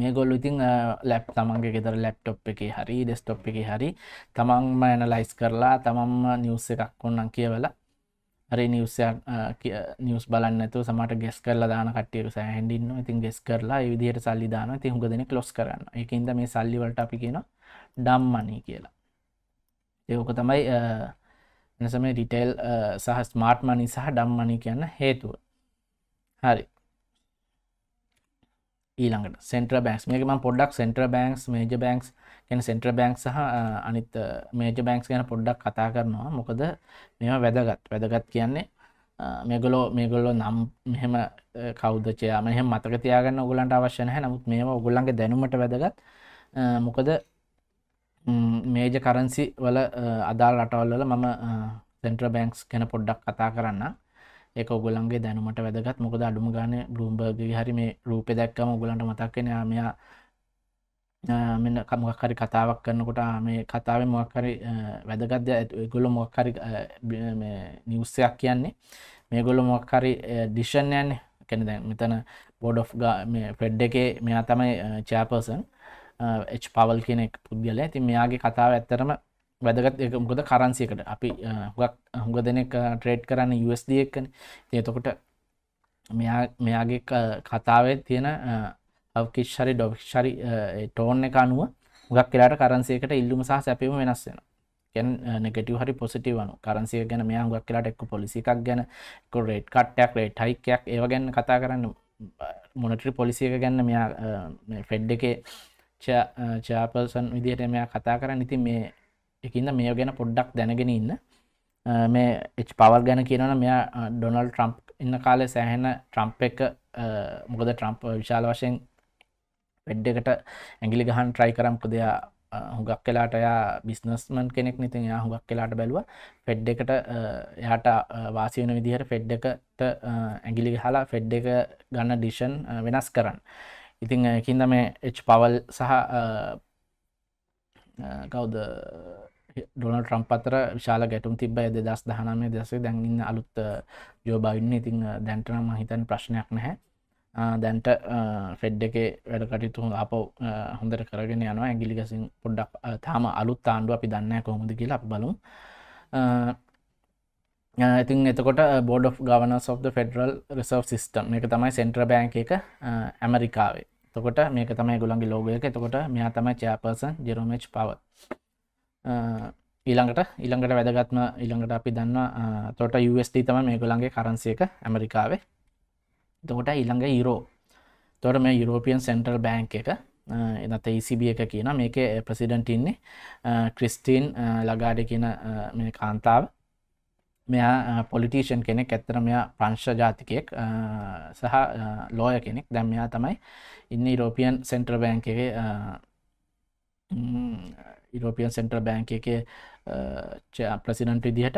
මේ ගොල්ල ඉතින් ලැප් තමන්ගේ ගෙදර ලැප්ටොප් එක හරි ඩෙස්ටොප් එක හරි තමන්ම ඇනලයිස් කරලා තමන්ම නිියස් එකක් කොන්නන් කියවලා හරි නිවසයක් නිියස් බලන්නතු සමට ගෙස් කරලා දාන කටයක සෑහන්ඩින්න ඉතින් ගෙස් කරලා විදිහයට සල්ලි දාන ති හුඟ දෙනෙ ලොස් කරන්න එකන්ද මේ සල්ලිවලට අපි කියන ඩම්මනී කියලා ඒෝක තමයි නසම රිටේල් සහ ස්මාර්ට් මනි සහ ඩම්මනි කියන්න හේතුව හරි ඊළඟට සෙන්ට්‍ර බැක්ස් මේක ම පොඩ්ඩක් සෙන්ට්‍ර බැංක්ස් මේජ බැංක්ස් ගැන සෙන්ට්‍ර බැංක් සහ අනිත් මේජ බැංක්ස් ගැන පොඩ්ඩක් කතා කරනවා මොකද මෙම වැදගත් වැදගත් කියන්නේ මේගොලෝ මේගොල්ලො නම් මෙහෙම කෞද්චයා මෙහ මතක තියාගන්න ඔගුලන්ට අවශ්‍යනහ නමුත් මේම ඔගුල්ලන්ගේ දැනුමට වැදගත් මොකද මේජ කරන්සි වල අදාල් රටවල්ල මම සෙන්ට්‍ර බැංක්ස් ගැන පොඩ්ඩක් කතා කරන්න එක ගොලන්ගේ දැනුමට වැදගත් මොකද අඩුම ගාන බ්ලුම්බර්ගගේ හරි මේ රූපෙ දැක්කම ගොලන්ට මතක්කෙන මෙයා මෙන්න කමක්හරි කතාවක් කරනකොට මේ කතාව මොක්හරි වැදගත්ද ගොලො මොක්හරි නිවස්සයක් කියන්නේ මේ ගොලො මොක්හරි ඩිෂන්යන් කැන දැ මෙතන බෝඩ් ඔ් ෆෙඩ් එකේ මෙයා තමයි චාපර්සන් එ් පවල් කෙනෙක් පුද්ගලය ඇති මෙයාගේ කතාව ඇත්තරම වැදගත් එක මොකද කරන්සියකට අපි හුගක් හුඟ දෙනෙක් ට්‍රේඩ් කරන්න USD එක්කන තියතකොට මෙයාගේ කතාවේ තියෙන අවකිශ්ශරි ඩොවික්ෂරි ටෝන් එක අනුව හුගක් කියලාට කරන්සයකට ඉල්ලුම සහ සැපීම වෙනස් වෙන නෙගටව හරි පොසිටව වනු කරන්සිය ගැන මෙයා හුගක් කියලාට එක්ක පොලිසිකක් ගැන කොරේට් කට්ටයක් රේට් හයිකයක් ඒව ගැන කතා කරන්න මොනටරි පොලිසියක ගැන්න මෙයා ෆෙඩ් එකේ චාපල්සන් විදිහට මෙයා කතා කරන්න ඉතින් මේ එකින්ද මේ ගැන පොඩ්ඩක් දැනගෙන ඉන්න මේ එච් පවර් ගැන කියනවන මෙයා ඩොනල් ට්‍රම්ප් ඉන්න කාලේ සෑහෙන ට්‍රම්ප් එක මොකද ට්‍රම්ප් විශාල වශයෙන් වෙඩ් එකට ඇගිලි ගහන් ට්‍රයි කරම්ක දෙයා හුගක් කලාට යා බිස්නස්මන් කෙනෙක් නිතින් යා හුගක් කලාට බැලුව ෆෙඩ් එකට එයාට වාසි වන විදිහට ෆෙඩ් එකට ඇගිලි හලා ෆෙඩ් එක ගන්න ඩිෂන් වෙනස් කරන්න ඉතිං එකින්ද මේ එච් පවල් සහ කවුද ඩොනල් ට්‍රම්ප අතර විශාල ගැටුම් තිබයි දෙදස් දහනමේ දෙසේ දැන්ඉන්න අලුත් ජෝබයින්න ඉතිං දැන්ටන මහිතන් ප්‍රශ්නයක් නැහැ දැන්ට ෆෙඩ් එක වැඩ කටයුතු අප හොඳට කරගෙන යනවා ඇගිලිගසින් පොඩ්ඩක් තාම අලුත් ආණ්ඩුව අපි දන්න කොහොමද කියලා අප බලු ඉතින් එතකොට board governor of federal reserve system එක තමයි සෙන්ට්‍ර බෑන් එක ඇමරිකාවේ තකොට මේක තමයි ගුළන්ගේ ලෝගයක එතකොට මෙයා තමයි චාපර්සන් ජෙරෝමච් පවත් ඊළඟට ඊළඟට වැදගත්ම ඊළඟට අපි දන්න තොට USD තම මේගොලන්ගේ කරන්සියක ඇමරිකාවේ දෝට ඊළඟ ඊරෝ තොට මේ යුරෝපියන් සෙන්ටර් බෑන්ක් එක එනත ECB එක කියන මේක ප්‍රසිඩන්ටඉන්නේ ක්‍රිස්ටීන් ලගාඩ කියන මේ කාන්තාව මෙයා පොලිටීෂන් කෙනෙක් ඇත්තර මෙයා ප්‍රංශ ජාතිකයෙක් සහ ලෝය කෙනෙක් දැම්මයා තමයි ඉන්න European central bank European central bank එක ප්‍රසිඩන්ට විදිහට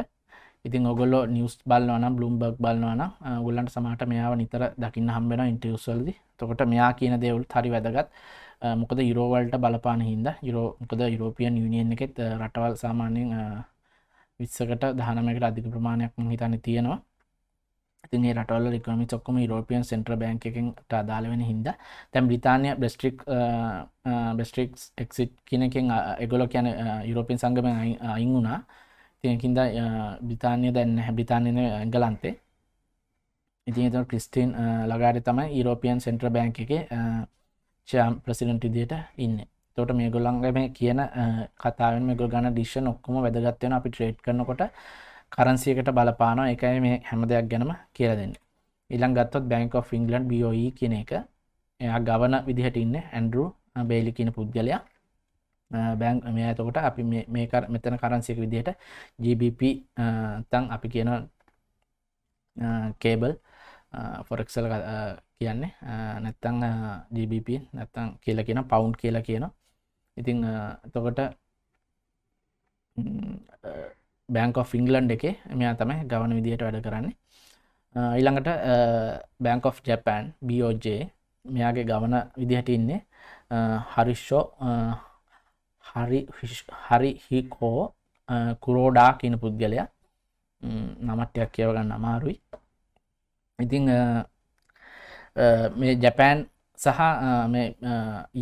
ඉතින් ඔගොල්ලො නිියස් බලවන බ්ලුම්බර්ග් බලවන ගුල්ලන්ට සමහට මෙයාාව නිතර දකින්න හම්බෙන ඉන්ටියස්වල්ද තොකට මෙයා කියන දෙවල් හරි වැදගත් මොකද යුරෝවල්ට බලපාන හින්ද යුරෝකද යුරෝපියන් යුනිියෙන් එකෙත් රටවල් සාමාන්‍යෙන් විත්සකට දහනමකට අධික ප්‍රමාණයක් මහිතන්න තියෙනවා ඉතින් ඒ රටවල ඉකොමික් ඔක්කොම යුරෝපියන් සෙන්ට්‍ර බැංක එකට අදාළ වෙන හින්ද තැන් බ්‍රතාානය බෙස්ට්‍රික් බෙස්ට්‍රික්ස් එක්සිට් කෙනකින් එගොලො කියන යුරෝපියන් සංගම අයින් වුණා තියකින්ද බ්‍රතාානය දැන්න බ්‍රතාානයන ඇගලන්තේ ඉතින් ක්‍රිස්ටීන් ලගාඩ තමයි යුරෝපියන් සෙන්ට්‍ර බැංක එක ෂයාම් ප්‍රසිඩන්ට ඉදියට ඉන්න තොට මේ ගොල්ලන්ගම කියන කතාවෙන් ගොගන ඩිෂන් ඔක්කොම වැදගත්වයෙන අපි ට්‍රේට් කරනකොට කරන්සියකට බලපානවා එකයි මේ හැම දෙයක් ගැනම කියල දෙන්න ඉළං ගත්තොත් බැංක of ඉංගලන්ඩ් බෝයි e කියන එක එයා ගවන විදිහට ඉන්න ඇන්ඩරු බේලි කියන පුද්ගලයා බැං මේ ඇතකොට අපි මේ මෙතන කරන්සික විදිහට GBP තන් අපි කියන කේබල් ෆොරෙක්සල් කියන්නේ නැත්තං GBP නැත්තං කියලා කියන පවුන්් කියලා කියන ඉතිං තොකට බෑංක ෝ ෆිංගලන්් එක මෙයා තමයි ගවන විදිහයට වැඩ කරන්නේ ඊළඟට බෑංක of ජැපෑන් බෝජ මෙයාගේ ගවන විදිහට ඉන්නේ හරිෂෝ හරි හරි හිකෝ කුරෝඩා කියන පුද්ගලයා නමට්ටයක් කියවගන්න අමාරුයි ඉතිං මේ ජැපෑන් සහ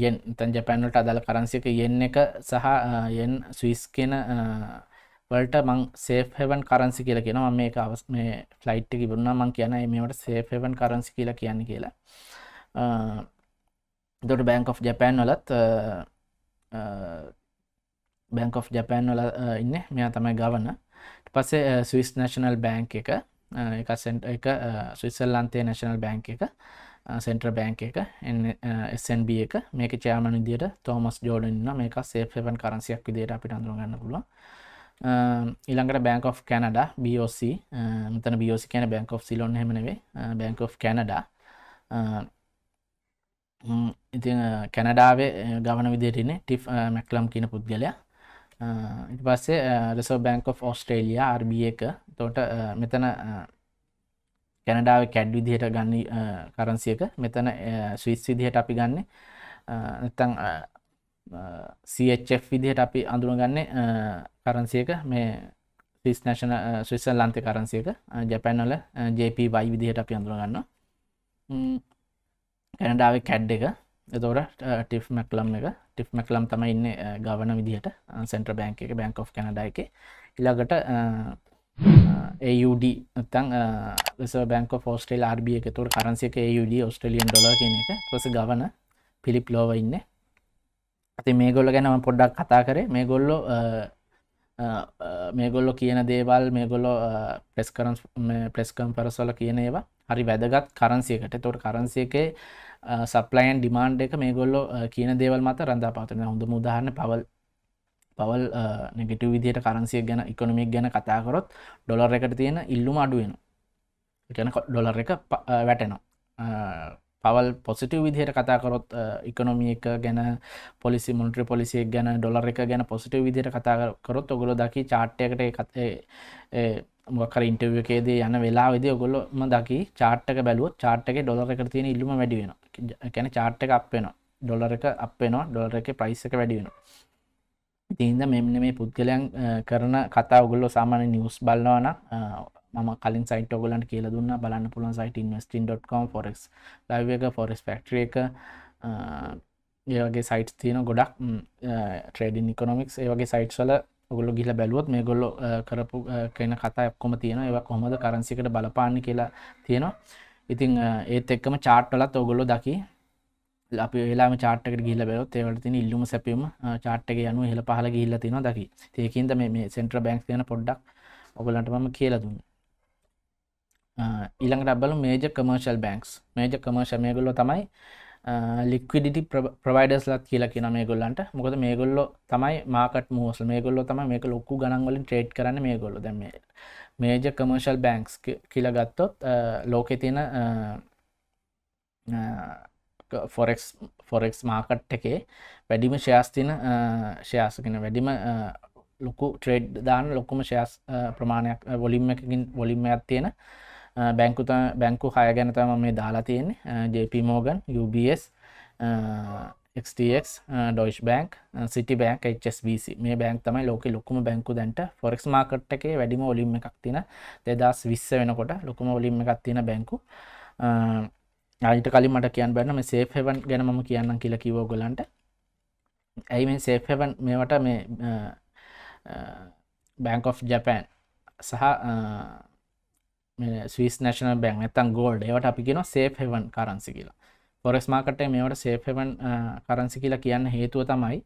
යෙන් තන් ජැපෑන්ලට අදල කරන්සික යෙන් එක සහ යෙන් ස්විස් කෙන වලට මං සේෆ්හෙවන් කරන්සි කියලා කියෙන මේ අවස් මේ ෆ්ලයිට් කිබුණ මං කියන මේට සේෆ්හෙවන් කරන්සි කියලා කියන්න කියලා දොට බැංක් of ජපෑන් වලත් බැංක් of ජපෑන් වල ඉන්න මෙයා තමයි ගවන්න පස්සේ ස්විස් නැශනල් බෑංක එක එක සෙන්ට එක ස්විස්සල්ලන්තේ නැශනල් බෑංක එක සෙන්ට්‍ර බෑංක එක එSNB එක මේක චෑමන විදියට තෝමස් ජෝඩන්න මේක සේපන් කරන්සියක් විදියට අපි අඳුරගන්න පුළුවන් ඉළඟට බැංක of කැනඩා BOC මෙතන BOC කියන බැංක of සිලොන් හෙමනවේ බැංක of කැනඩා ඉති කැනඩාවේ ගවන විදිරන්නේ ටිෆ් මැක්ලම් කියන පුද්ගලයා ඉට පස්සේ reserve bank of Australia RB එක තෝට මෙතන කැනඩාව කැඩ් විදිහට ගන්න කරන්සියක මෙතන ස්විස් විදිහට අපි ගන්න නැතං CHF විදිහට අපි අඳුරගන්නේ කරන්සියක මේ ්‍රිස් නශන ශ්‍රිස්සල් ලන්තය කරන්සියක ජැපැනල ජපයි විදිහට අපි අඳුරගන්න කැනඩාව කැඩ් එක එතෝට ටිෆ් මැක්ලම් එක ටිෆ් මැක්ලම් තම ඉන්න ගවන විදිහට සෙන්ට්‍ර uh, uh, uh, බැංක එක බැංක් of කනඩා එක ඉළඟට AUD තන් බැක ෝස්ටේල් RB එක තුර කරන්සික AUD ඔස්ට්‍රලියන් ඩොල කියන එක පස ගවන පිලිප් ලෝව ඉන්න ඇති මේ ගොල්ල ගැනම පොඩ්ඩක් කතා කරේ මේ ගොල්ලෝ මේගොල්ලො කියන දේවල් මේගොල්ලො ප්‍රෙස්කරන් ප්‍රෙස්කම් පරසොල කියන ඒවා හරි වැදගත් කරන්සියකට තොට කරන්සියකේ සප්ලයින් ඩිමාන්් එක මේගොල්ලො කියන දේවල් මත රඳා පාතන හොඳ මුදාහරන පවල් පවල් නෙගටව විදියට කරන්සිය ගැන ඉකොනමික් ගැන කතාකරොත් ඩොලර් එකට තියෙන ඉල්ලුම අඩුවෙන එකන ඩොලර් එක වැටෙනවා පවල් පොසිටව විදිහයට කතාකරොත් ඉකනොමියක ගැන පොලිසි මුන්ට්‍ර පොලිසිය ගැන ඩොලර් එක ගැන පොසිටව විදිහයට කතාකරොත් ඔගොල දකි චාට්ටයකට කතේ මොකර ඉන්ටවකේදේ යන වෙලා විදි ඔගොල්ලොම දකි චාට්ටක බැලුව චාට්ටක ඩොලර එක තියෙන ඉල්ලුම වැඩි වෙන කැන චාට්ටක අපේෙන ඩොලර එක අපේනවා ඩොලර එක ප්‍රයිස් එක වැඩි වෙන ඉතින්ද මෙමන මේ පුද්ගලයන් කරන කතා ඔගොල්ලො සාමාන්‍ය නිවස් බලන්නවන මම කලින් සයිට ඔගලන්ට කියල දුන්න බලන්න පුළුවන් සයිට ඉන්වස්ටින්.com ෆොරෙක් ලයිව එක ෆොරෙස් ෆක්ට්‍රිය එක ඒවගේ සයිට් තියෙන ගොඩක් ට්‍රේඩින් ඉකොනොමික්ස් ඒවගේ සයිට්සල ඔගොලු ගිල බැලුවොත් මේ ගොල්ලො කරපු කියන කතා එක්කොම තියෙන ඒව කොහොමද කරන්සිකට බලපාන්න කියලා තියෙනවා ඉතිං ඒත් එක්කම චාට්ටලත් ඔගොලො දකි අප වෙලාම චාට්ක ගිල්ල බැලොත් ඒවට තින ඉල්ලුම සැපීම චාට්ක යනු හෙළ පහල ගිල්ල තින දකි ඒකින්ද මේ සෙන්ට්‍ර බැංක් තියෙන පොඩ්ඩක් ඔගලන්ටම කියලා දුන්න ඉළඟට බල මේජ කමර්ශල් බැංක්ස් මේජ කමර්ශ මේගොල්ලො තමයි ලික්විඩිටි ප්‍රවයිඩස් ලත් කියලා කියන මේ ගොල්ලන්ට මොකද මේ ගොල්ලො තමයි මාකට මෝස මේ ගොල්ලො තම මේක ලොක්කු ගනන්වලින් ට්‍රේඩ් කරන මේ ගොල්ලො දැම මේජ කමර්ශල් බැංක්ස් කියලා ගත්තොත් ලෝකෙ තියෙන ෆොරෙක්ස් ෆොරෙක්ස් මාකට් එකේ වැඩිම ශයාස්තින ශයාසකෙන වැඩිම ලොකු ට්‍රේඩ් දාන ලොකුම ශයාස් ප්‍රමාණයක් වොලිම් එකකින් වොලිම්මයක් තියෙන බැංකුත බැංකු කය ගැන තම මේ දාලා තියෙන්නේ JP Morgan UBS XTX Deutsche bank Citi bank HSBC මේ බැංක් තමයි ලෝක ලොකුම බැංකු දැන්ට ෆොරෙක්ස් මාකට් එකේ වැඩිම ඔලිම් එකක් තින දෙදස් විස්ස වෙනකොට ලොකුම ඔලිම් එකක් තියෙන බැංකු අයිට කලින් මට කියන්න බැන්න මේ සේෆ හෙවන් ගැන මම කියන්න කියලා කිවෝ ගොලන්ට ඇයි මේ සේෆ හෙවන් මේවට මේ බැංක් of ජපෑන් සහ ස්විස් නැශන බැං ඇතන් ගෝල්ඩ ඒවට අපි කියෙන සේප් හෙවන් කරන්සි කියලා පොරෙස් මාකටේ මේවට සේප් හෙවන් කරන්සි කියලා කියන්න හේතුව තමයි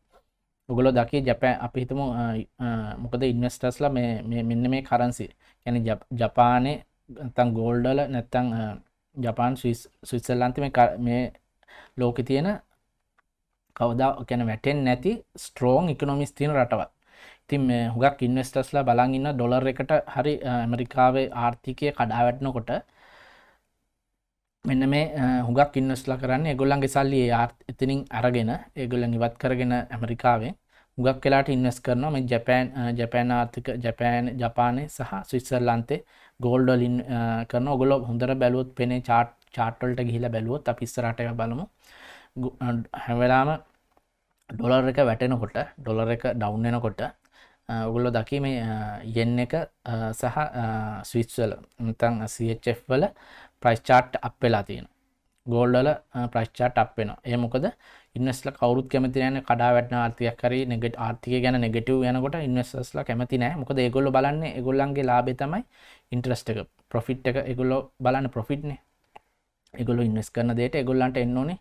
උගලො දකි ජැපෑ අපි හිතම මොකද ඉන්වස්ටස්ල මේ මෙන්න මේ කරන්සි ැන ජපානය තන් ගෝල්ඩල නැත්තං ජපාන් ස්විස්සල්ලන්ති මේ ලෝක තියෙන කවදා කැන වැටෙන් නැති ස්ට්‍රෝන් ඉකනොමිස් තින රටවත් තින් මේ හුගක් ඉන්වස්ටස්ලා බලන් ඉන්න ඩොලර් එකට හරි ඇමරිකාවේ ආර්ථිකය කඩාවැටනකොට මෙන්න මේ හුගක් ඉන්නස්ලා කරන්න ගොල්ලන්ගේ සල්ලි එතිනින් අරගෙන ඒගොල්ලන් ඉවත් කරගෙන ඇමරිකාවේ හුගක් කලාට ඉන්වස් කරනවා මේ ජැපෑන් ජැපෑන් ආර්ථික ජැපෑන් ජපානය සහ ස්විස්සර්ලන්තේ ගෝල්ඩොලින් කරන ඔගොල හොඳර බැලුවොත් පෙනේ චාට් චාට්වලට ගිහිලා බැලුවොත් අප ඉස්සරට බලමු හැවලාම ඩොලර් එක වැටෙනකොට ඩොලර එක ඩව් වෙනකොට ගුල්ලො දකි මේ යෙන් එක සහ ස්විත්වල තන් සF වල ප්‍රයිස්්චාට් අප වෙලා තියෙන ගෝල්ඩල ප්‍රශ්චාට අප වෙන ඒමොකද ඉන්නස්ල කවරුත් කැමති යන කඩා වැටන ආර්ථයක් කර නෙගට ආර්ථික ගැන නෙගටව යනකොට ඉන්නස්ල කැමති නෑ මොකද ඒගොල්ල බලන්න එගොල්ලන්ගේ ලාබේ තමයි ඉන්ට්‍රස්ට එක ප්‍රොෆිට් එක එගොල්ලො බලන්න ප්‍රොෆිට්නේ එගොල්ලො ඉන්නස් කරන දේට එගොල්ලන්ට එන්නෝනේ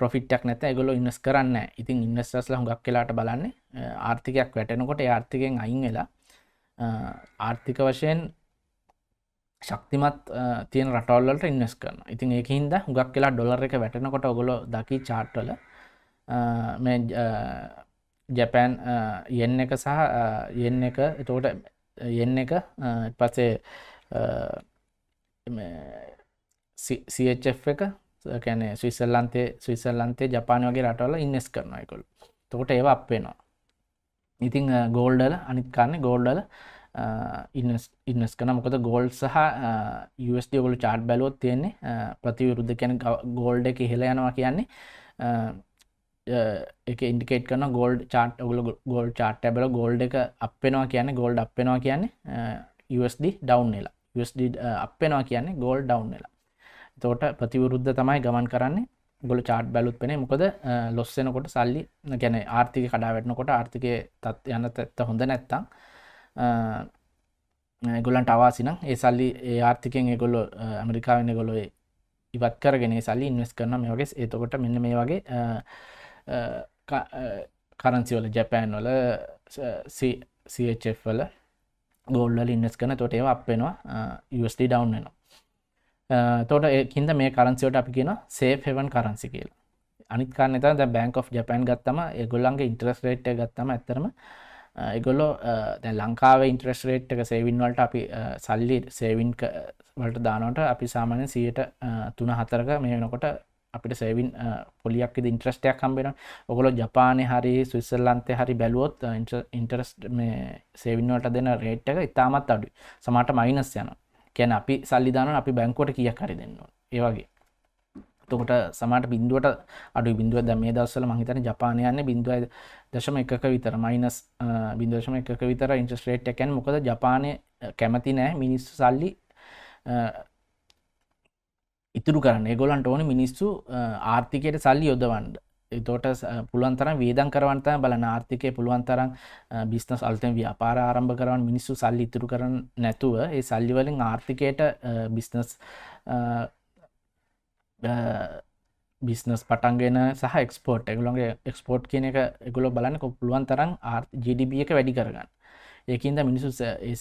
පොෆිට්ටක් නැත ඇගොල ඉන්නස් කරන්න ඉතින් ඉන්නස්ටස්ල හුඟක් කියලාට බලන්න ආර්ථිකයක් වැටෙනකොට ආර්ථිකයෙන් අයින් වෙලා ආර්ථික වශයෙන් ශක්තිමත් තියන රටවල්ලට ඉන්නස් කරන ඉතින් ඒක හින්ද හුඟක් කියලා ඩොලර එක වැටෙනකොට ඔගොල දකි චාට්ටල ජැපෑන් යෙන් එක සහ යෙන් එක එතෝට යෙන් එක පසේ CHF එක කැන ස්විසල්ලන්තේ ස්විසල්ලන්තේ ජපාන වගේ රටවල ඉන්නස් කරනයකොල් තකොට ඒව අපේනවා ඉතිං ගෝල්ඩල අනිත්කාන්න ගෝල්ඩල ඉන්නස් කන මොකද ගෝල්් සහ යස්ඩියගොල චාට් බැලොත් තියෙන්නේ ප්‍රතිවිරුද්ධ කැන ගෝල්ඩ එක හෙළ යනවා කියන්නේ එක ඉන්ඩිකේට කන ගෝල්ඩ චාට් ඔගුල ගෝල් චාට් ඇබල ගෝල්ඩ එක අපෙනවා කියන්නේ ගෝල්ඩ් අපෙනවා කියන්නේ යස්D ඩවන්් වෙලා යස්D අපෙනවා කියන්නේ ගෝල් ඩවන්් වෙලා තෝට ප්‍රතිවරුද්ධ තමයි ගමන් කරන්නේ ගොල චාට් බැලුත් පෙන මොකද ලොස්සෙනකොට සල්ලි ගැන ආර්ථික කඩාවැටනකොට ආර්ථිකය තත් යන්න තත්ත හොඳ නැත්තං ගොලන්ට අවාසින ඒ සල්ලි ඒ ආර්ථිකෙන් ගොල්ල ඇමරිකාවෙන ගොලො ඉවත් කරගෙන සල්ලි ඉන්වස් කරන මේ වගේ ඒතකොට මෙන්න මේ වගේ කරන්සිවල ජැපෑන් වල සහවල ගොල්ල ඉන්නස් කන තොට ඒව අපෙනවා ස්ඩ ඩවන්නවා තොට එකින්ද මේ කරන්සිවට අපි කියෙන සේෆෙවන් කරන්සි කියලා අනිකාන ත බැංක of ජපන් ගත්තම ගොල්ලන්ගේ ඉන්ට්‍රස් රේට් ගත්තම ඇතරම එගොලෝ ලංකාව ඉන්ට්‍රස් රේට් එක සේවින්වලට අපි සල්ලි සේවින් වලට දානට අපි සාමාන්‍ය සියට තුන හතරක මේ වෙනකොට අපිට සේවින් පොලියක් ඉන්ට්‍රස්ටයක් හම්බෙන ඔගොල ජපානය හරි සුවිස්සල්ලන්තය හරි බැලුවොත් ඉන්ටරස් මේ සේවින්වට දෙන රේට්ක ඉතාමත් අඩු සමට මයිනස් යනවා කැන අපි සල්ලිදාන අපි බැංකොට කිය කරි දෙන්නවා ඒවගේ තකොට සමට බින්දුවට අඩු බින්දුව ද මේ දවස්සල මහිතන ජපානයන්න බින්දුව දශම එකක විතර මයිනස් බින්දශම එකක විතර ඉන්ටස්ට්‍රේට් එකැන් මොකද ජපානය කැමති නෑ මිනිස්සු සල්ලි ඉතුරු කරන්න ගොලන්ට ඕන මිනිස්සු ආර්ථිකයට සල්ලි යොදවන්ඩ එතෝට පුළුවන්තරම් වේදන් කරවන්ත බල ආර්ථිකය පුළුවන්තරම් බිස්නස් අල්තෙන් ව්‍යාපාර ආරම්භ කරවන් මිනිස්සු සල්ලි ඉතුරු කරන නැතුව ඒ සල්ලිවලින් ආර්ථිකයට බිස්නස් බිස්නස් පටන්ගෙන සහ එක්ස්පෝට් එකගුලන්ගේ එක්ස්පෝට් කියන එක එකුල බලන්නක පුළුවන් තරම් ජඩබ එක වැඩි කරගන්න ඒකන්ද මිනිසු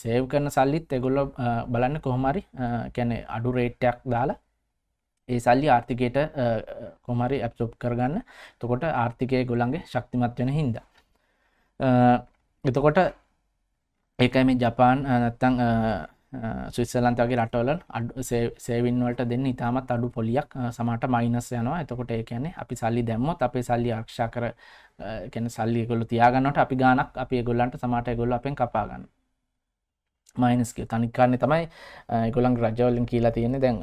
සේව් කරන සල්ලිත් එගොල්ල බලන්න කොහොමරි කැනෙ අඩු රේට්ටයක් දාලා ඒ සල්ලි ආර්ථිකයට කොමරි ඇප්සොප් කරගන්න තකොට ආර්ථිකය ගොලන්ගේ ශක්තිමත් වෙන හින්ද එතකොට ඒකයි මේ ජපාන් නැත්තං ස්විස්සලන්තගේ රටවල සේවින්වලට දෙන්න ඉතාමත් අඩු පොලියක් සමට මයිනස් යනවා එතකොට ඒ කියන්නේ අපි සල්ලි දැම්මොත් අපේ සල්ලි ආක්ෂා කර කැන සල්ලි ගොල්ලු තියාගන්නට අපි ගානක් අපි ගොල්ලන්ට සමට ගොල්ල අපෙන් කපාගන්න මයිනස්ගේ තනිකාරන්න තමයි ගොලන් රජවලින් කියලා තියෙන දැන්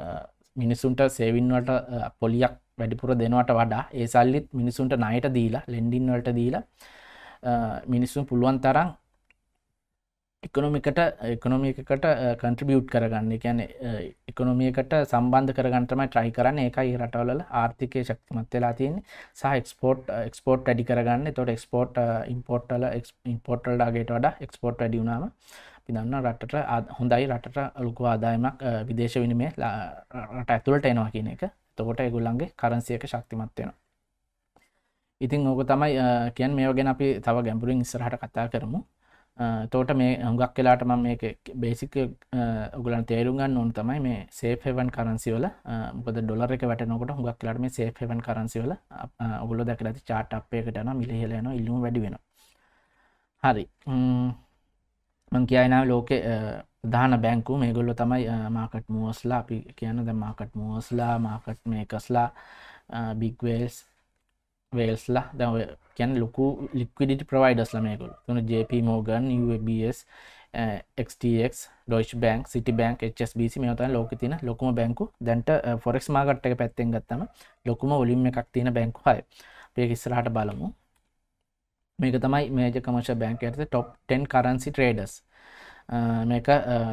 මිනිසුන්ට සේවින්වලට පොලියක් වැඩිපුර දෙනවට වඩා ඒ සල්ලිත් මිනිසුන්ට නයට දීලා ලෙන්ඩින් වලට දීලා මිනිස්සුන් පුළුවන් තරම් එකොනොමිකට එකොනොමිකට කන්ට්‍රබියුට් කරගන්න එකැන එකොනොමියකට සම්බන්ධ කරගන්ටම ට්‍රයි කරන්න එකයි රටවල ආර්ථිකය ශක්තිමත් වෙලා තියෙන සහක්ස්පෝට් එක්ස්පෝට් වැඩි කරගන්න තොට එක්ස්පෝට් ඉම්පෝට්ටල ඉම්පෝටල්ඩාගේට වඩා එක්ස්පෝට් වැඩිුණාම පිදන්න රටට හොඳයි රටට ලොකු ආදායමක් විදේශ විනිමේ රට ඇතුළට එනවා කියන එක තකොට එගුල්ලන්ගේ කරන්සියක ශක්තිමත්වයෙනවා ඉතින් ඕක තමයි කියන් මේ වගෙන අපි තව ගැඹුරින් ඉස්සරහට කතා කරමු තෝට මේ හුඟක් කලාට ම මේ බේසික ගලන් තේරුගන්න ඕන් තමයි මේ සේෆවන් කරන්සිවල බද ොලර එක වැට නොකට හුඟක් කලාට මේ සේෆවන් කරන්සිවල ඔගුල දැක ඇති චාට අපේකටන මිලහෙලන ඉල්ලුම් වැඩි වෙන හරි මං කියයින ලෝක දාන බැංකු මේගොල්ල තමයි මාකට් මුවස්ලා අපි කියන ද මාකට් මුවස්ලා මාකට් මේකස්ලා බික්වේල්ස් වේල්ස්ලා දැ කියැන් ලොකු ලික්විඩිට ප්‍රවයිඩස්ල මේකොල් තුන JP Morgan UBS XTX Deutsche bank Citi bank HSBC මෙතන් ලෝක තින ලොකුම බැංකු දැන්ට ෆොරෙක්ස් මාගට්ට පැත්තෙන් ගත්තම ලොකුම ඔලිම් එකක් තියෙන බැංකු හයි පේ ඉස්සරහට බලමු මේක තමයි මේජ කමර්ශ බැංක ඇත ටොප් 10 කරන්සි ට්‍රේඩස් මේක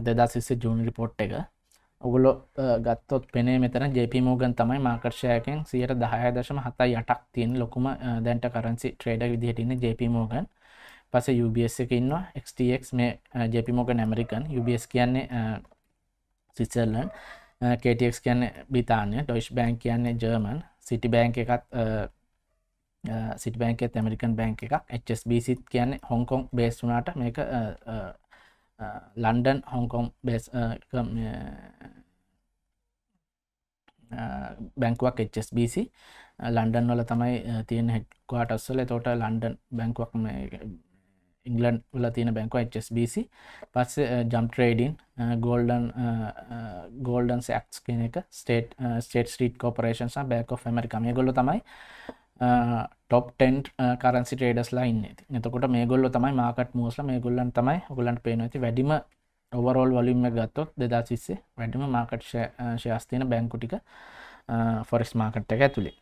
දෙදස් විස්ස ජූන් රිපෝට් එක ඔගුලො ගත්තොත් පෙනේ මෙතන ජපමෝගන් තමයි මාකර්ෂයකෙන් සියට දහය දශම හතයි යටක් තියෙන් ලොකුම දැන්ට කරන්සි ට්‍රේඩ විදිහටන්න ජපමෝගන් පස UBS එක ඉන්නවා XTX මේ ජපමෝගන් ඇමරිකන් UBS කියන්නේ සිිසල්ලන් KTX කියන්නේ බිතානය ඩොයිස් බැංක කියන්නේ ජර්මන් සිටි බැංක එකත් සිට බැංකෙත් ඇමරිකන් බැංක එකක් HSBසිත් කියන්නේ හොංකොන් බේස් වුනාට මේක ලන්ඩන් හොංකොම් බේස් බැංකුවක් HSBC ලන්ඩන් වල තමයි තියෙන හෙක්වාට අස්සල තෝට ලන්ඩන් බැංකුවක් ඉංගලන්් වල තියෙන බැංකුව HSBC පස්ස ජම් ට්‍රේඩන් ගෝල්ඩන් ගෝල්ඩන් සක්ස් කියන එක ස්ටේට ස්ටේට ස්ටීට කෝපරේෂන් බෑකෝ මරිකමය ගොල තමයි ටොප් ටෙන්ට් කරන්සි ටේඩස්ලා ඉන්න එතකොට මේ ගොල්ල තමයි මාකට මෝස්ල මේ ගොල්ලන් තමයි ගොලන්ට පේන ඇති වැඩිම ඔවරෝල් වලින්ම ගත්තොත් දෙදා සිස්සේ වැඩිම මාකට් ශයස්තියන බැංකුටික ෆොරිස් මාකට් එක ඇතුළේ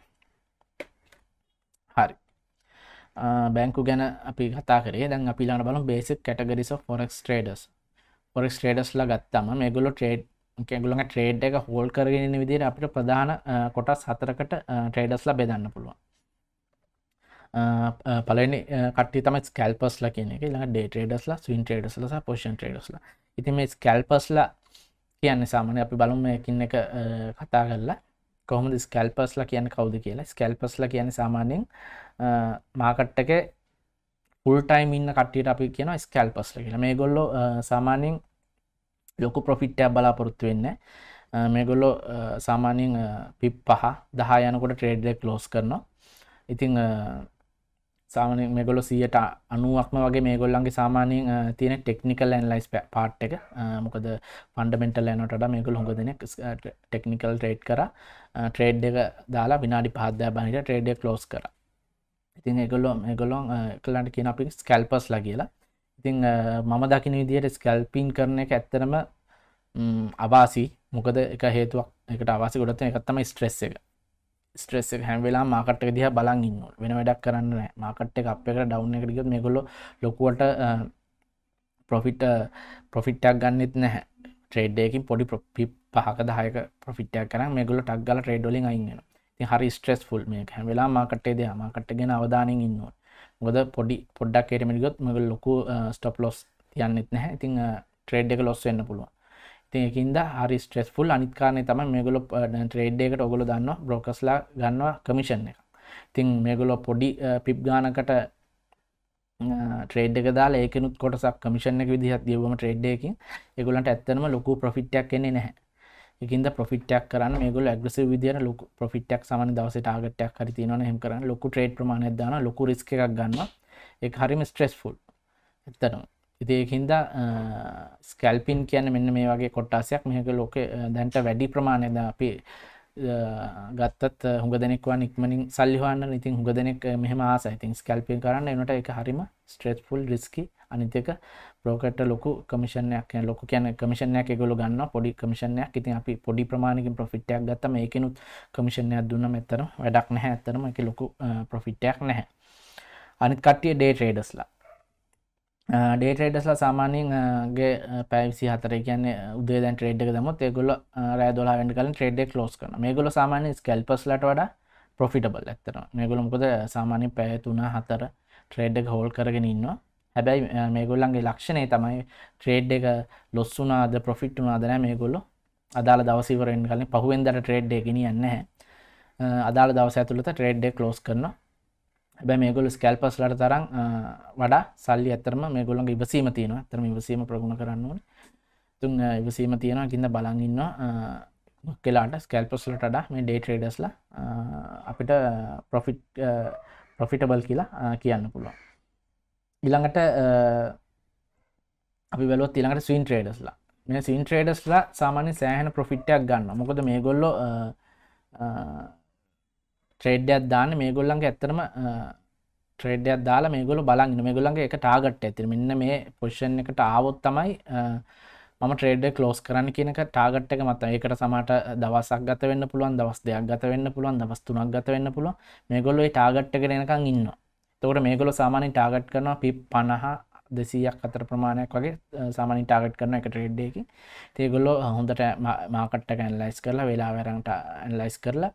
හරි uh, බැංකු ගැන අපි කතා කරේ දැන් අපිලාන බලු බේසික් කැටගරිස් ෆොරක්ස් ටේඩස් ොරෙක් ටේඩස්ලා ගත්තම මේගොලො ට්‍රේඩ් කෙගුලන් ට්‍රේඩ් එක හෝල් කරගෙන විදිර අපිට ප්‍රධාන uh, කොටස් හතරකට ට්‍රේඩස්ලා uh, බෙදන්න පුළුවන් පලනි කට තම ස්කල්පස්ල කියන එක ලා ඩේටේඩස්ලා ස්වන් ටේඩස්ලස පෝෂන් ටේඩස්ල ඉතින් මේ ස්කල්පස්ලා කියන්න සාමන අපි බලුම එකින් එක කතා කරලා කොහොමද ස්කල්පස්ලා කියන කවුද කියලා ස්කල්පස්ල කියන සාමාන්‍යෙන් මාකට්ටක ෆුල්ටයිම් ඉන්න කට්ටියට අපි කියන ස්කල්පස්ල කියලා මේ ගොල්ලො සාමාන්‍යෙන් ලොකු ප්‍රොෆිට්ටයක් බලාපොරොත්තු වෙන්න මේගොල්ලො සාමාන්‍යෙන් පිප් පහ දහයනකොට ට්‍රේඩ්ලෙක් ලෝස් කරනවා ඉතිං සාමන මෙගොල සියට අනුවක්ම වගේ මේගොල්ලන්ගේ සාමානයෙන් තියෙන ටෙක්නිකල් ඇන්ලයිස් පාට් එක මොකද පන්ඩමෙන්ටල් ඇනොට මේගොල් හොඟ දෙන ටෙක්නිකල් ට්‍රේඩ් කර ට්‍රේඩ් එක දාලා විනාඩි පාදදා බනිට ට්‍රේඩ ලෝස් කර ඉතින් එගොල්ලො එගොලොන් කලන්ට කියන අපි ස්කල්පස් ලගේලා ඉතිං මම දකින විදියට ස්කල්පීන් කරන එක ඇත්තරම අවාසි මොකද එක හේතුවක් එකට අවාසි ගොඩත් එකත්තම ස්ට්‍රෙස් එක ස්ට්‍රෙස් හැම්වෙලා මාකට දිහ බලන් ඉන්න වෙන වැඩක් කරන්න මාකට් එක අප එකට ඩව් එකටික මේ ගොල්ලො ලොකුවට පොෆිට පොෆිට්ටක් ගන්නෙත් නැහැ ට්‍රේඩ්ඩයකින් පොඩි පොපි පහක දහයක පොෆිට්ටයක් කරන මේගොල ටක් ගල ට්‍රේඩ්ඩොලින් අයින්න ති හරි ස්ට්‍රෙස් ෆුල් මේ හැමවෙලා මාකට්ටේ දෙ මාකට්ගෙන අවධානින් ඉන්නවා ගොද පොඩි පොඩ්ඩක් කේටමිගොත් මගල් ලොකු ස්ටප් ලොස් යන්නෙත් නැහැ ඉතිං ට්‍රේඩ් එක ලොස් වෙන්න පුළුවන් තියකින්ද හරි ස්ට්‍රෙස්ෆුල් අනිකාරය තම මේගොල ට්‍රේඩ්ඩේකට ඔගොල දන්න බ්‍රෝකස්ලා ගන්නවා කමිෂන් එක තින් මේගොලො පොඩි පිප් ගානකට ට්‍රේඩ් එක දාලා ඒකනුත් කොටසක් කමිෂණ එක විදිහත් දියවම ට්‍රේඩ්ඩයකින් එකගොලන්ට ඇත්තනම ලොකු ප්‍රෆිට්ටයක් එන්නේ නැහැ එකින්ද පොෆිට්ටයක් කරන්න මේගොල ඇග්‍රසිව විදිර ලොක පොෆිට්ටක් සමන දවස ටාගටයක් හරි තියන හෙම කරන්න ලොකු ට්‍රේඩ් ප්‍රමාණයක් දාන ලොකු රිස්ක එකක් ගන්න එක හරිම ස්ට්‍රෙස් ෆුල් එත්තනවා ඉතිඒහින්ද ස්කැල්පින් කියන මෙන්න මේ වගේ කොට්ටාසයක් මෙහක ලෝක දැන්ට වැඩි ප්‍රමාණයද අපි ගත්තත් හුග දෙනෙක්වා නික්මනින් සල්ලිහන්න ඉතින් හුග දෙනෙක් මෙහම ආසයිතින් ස්කල්පින් කරන්න එනට එක හරිම ස්ට්‍රේට් ෆුල් රිස්කි අනිතක ප්‍රෝකට ලොකු කමිෂණයක් ලොක කියන කමිෂණයක් ගොල ගන්න පොඩි කමිෂණයක් ඉතින් අපි පොඩි ප්‍රමාණකින් ප්‍රොෆිට්ටයක් ගත්තම එකනුත් කමිෂණයක් දුන්න මෙතර වැඩක් නැහැ ඇතරම එක ලොකු ප්‍රොෆිට්ටයක් නැහැ අනිත් කටිය ඩේ ට්‍රේඩස්ලා ඩේ ට්‍රේඩස්ලා සාමානයෙන්ගේ පැවිසි හතර කියන්න උදේ දැන් ට්‍රේඩ් එක දමුත් ඒගොල්ල රෑ දොලා වැඩ කලින් ට්‍රේඩ්ඩෙක් ලෝස් කන මේ ගොල සාමාන්‍ය ස්කල්පස්ලට වඩා පොෆිටබල් ඇත්තර මේගොලොමකොද සාමාන්‍ය පැය තුනා හතර ට්‍රේඩ් එක හෝල් කරගෙන ඉන්නවා හැබැයි මේගොල්ලන්ගේ ලක්ෂණය තමයි ට්‍රේඩ් එක ලොස්සුනාද පොෆිට් වනාදනෑ මේගොල්ලො අදාළ දවසිවරෙන් කලින් පහුවෙන්දර ට්‍රේඩ් එකගෙන යන්න හැ අදාළ දවස ඇතුළත ට්‍රේඩ්ඩෙක් ලෝස් කරනවා හැබැ මේගොල ස්කල්පස්ලට තරම් වඩා සල්ලි ඇතරම මේගොලන් ඉවසීම තියෙන තරම ඉවසීම ප්‍රගුණ කරන්න ඕන තුන් ඉවසීම තියෙනවා කින්න බලන්ඉන්න මුක්කෙලාට ස්කල්පස්ලටඩා මේ ඩේ ට්‍රේඩස්ලා අපිට පොෆිට් පොෆිටබල් කියලා කියන්න පුළුවන් ඉළඟට අපි වැලො තිළඟට ස්වීන් ට්‍රේඩස්ලා මේ සින් ට්‍රේඩස්ලා සාමාන්‍ය සෑහන පොෆිට්ටයක් ගන්න මොකද මේ ගොල්ලෝ ට්‍රේඩ්ඩයක් දාන මේ ගොල්ලන්ගේ ඇත්තරම ට්‍රේඩයක් දාලා මේ ගොල බලන් මේ ගොල්ලන්ගේ එක ටාගට් ඇතිර මෙන්න මේ පොෂ්ෂන් එකට ආවොත් තමයි මම ට්‍රේඩ කලෝස් කරන්න කියනක ටාගට් එක මත ඒකට සමට දවසක් ගත වෙන්න පුළුවන් දවස් දෙයක් ගත වෙන්න පුළුවන් දවස් තුනක් ගත වෙන්න පුළුවන් මේගොල්ලොයි ටාගට් එක එනකං ඉන්න තෝට මේගොල සාමානය ටාගට් කරනවා පි පණහා දෙසීයක් අතර ප්‍රමාණයක් වගේ සාමානින් ටාගට් කරන එක ට්‍රේඩ්ඩයකි තියගොල්ලෝ හොඳට මාකට්ටක ඇන්ලයිස් කරලා වෙලා වැරට ඇන්ලයිස් කරලා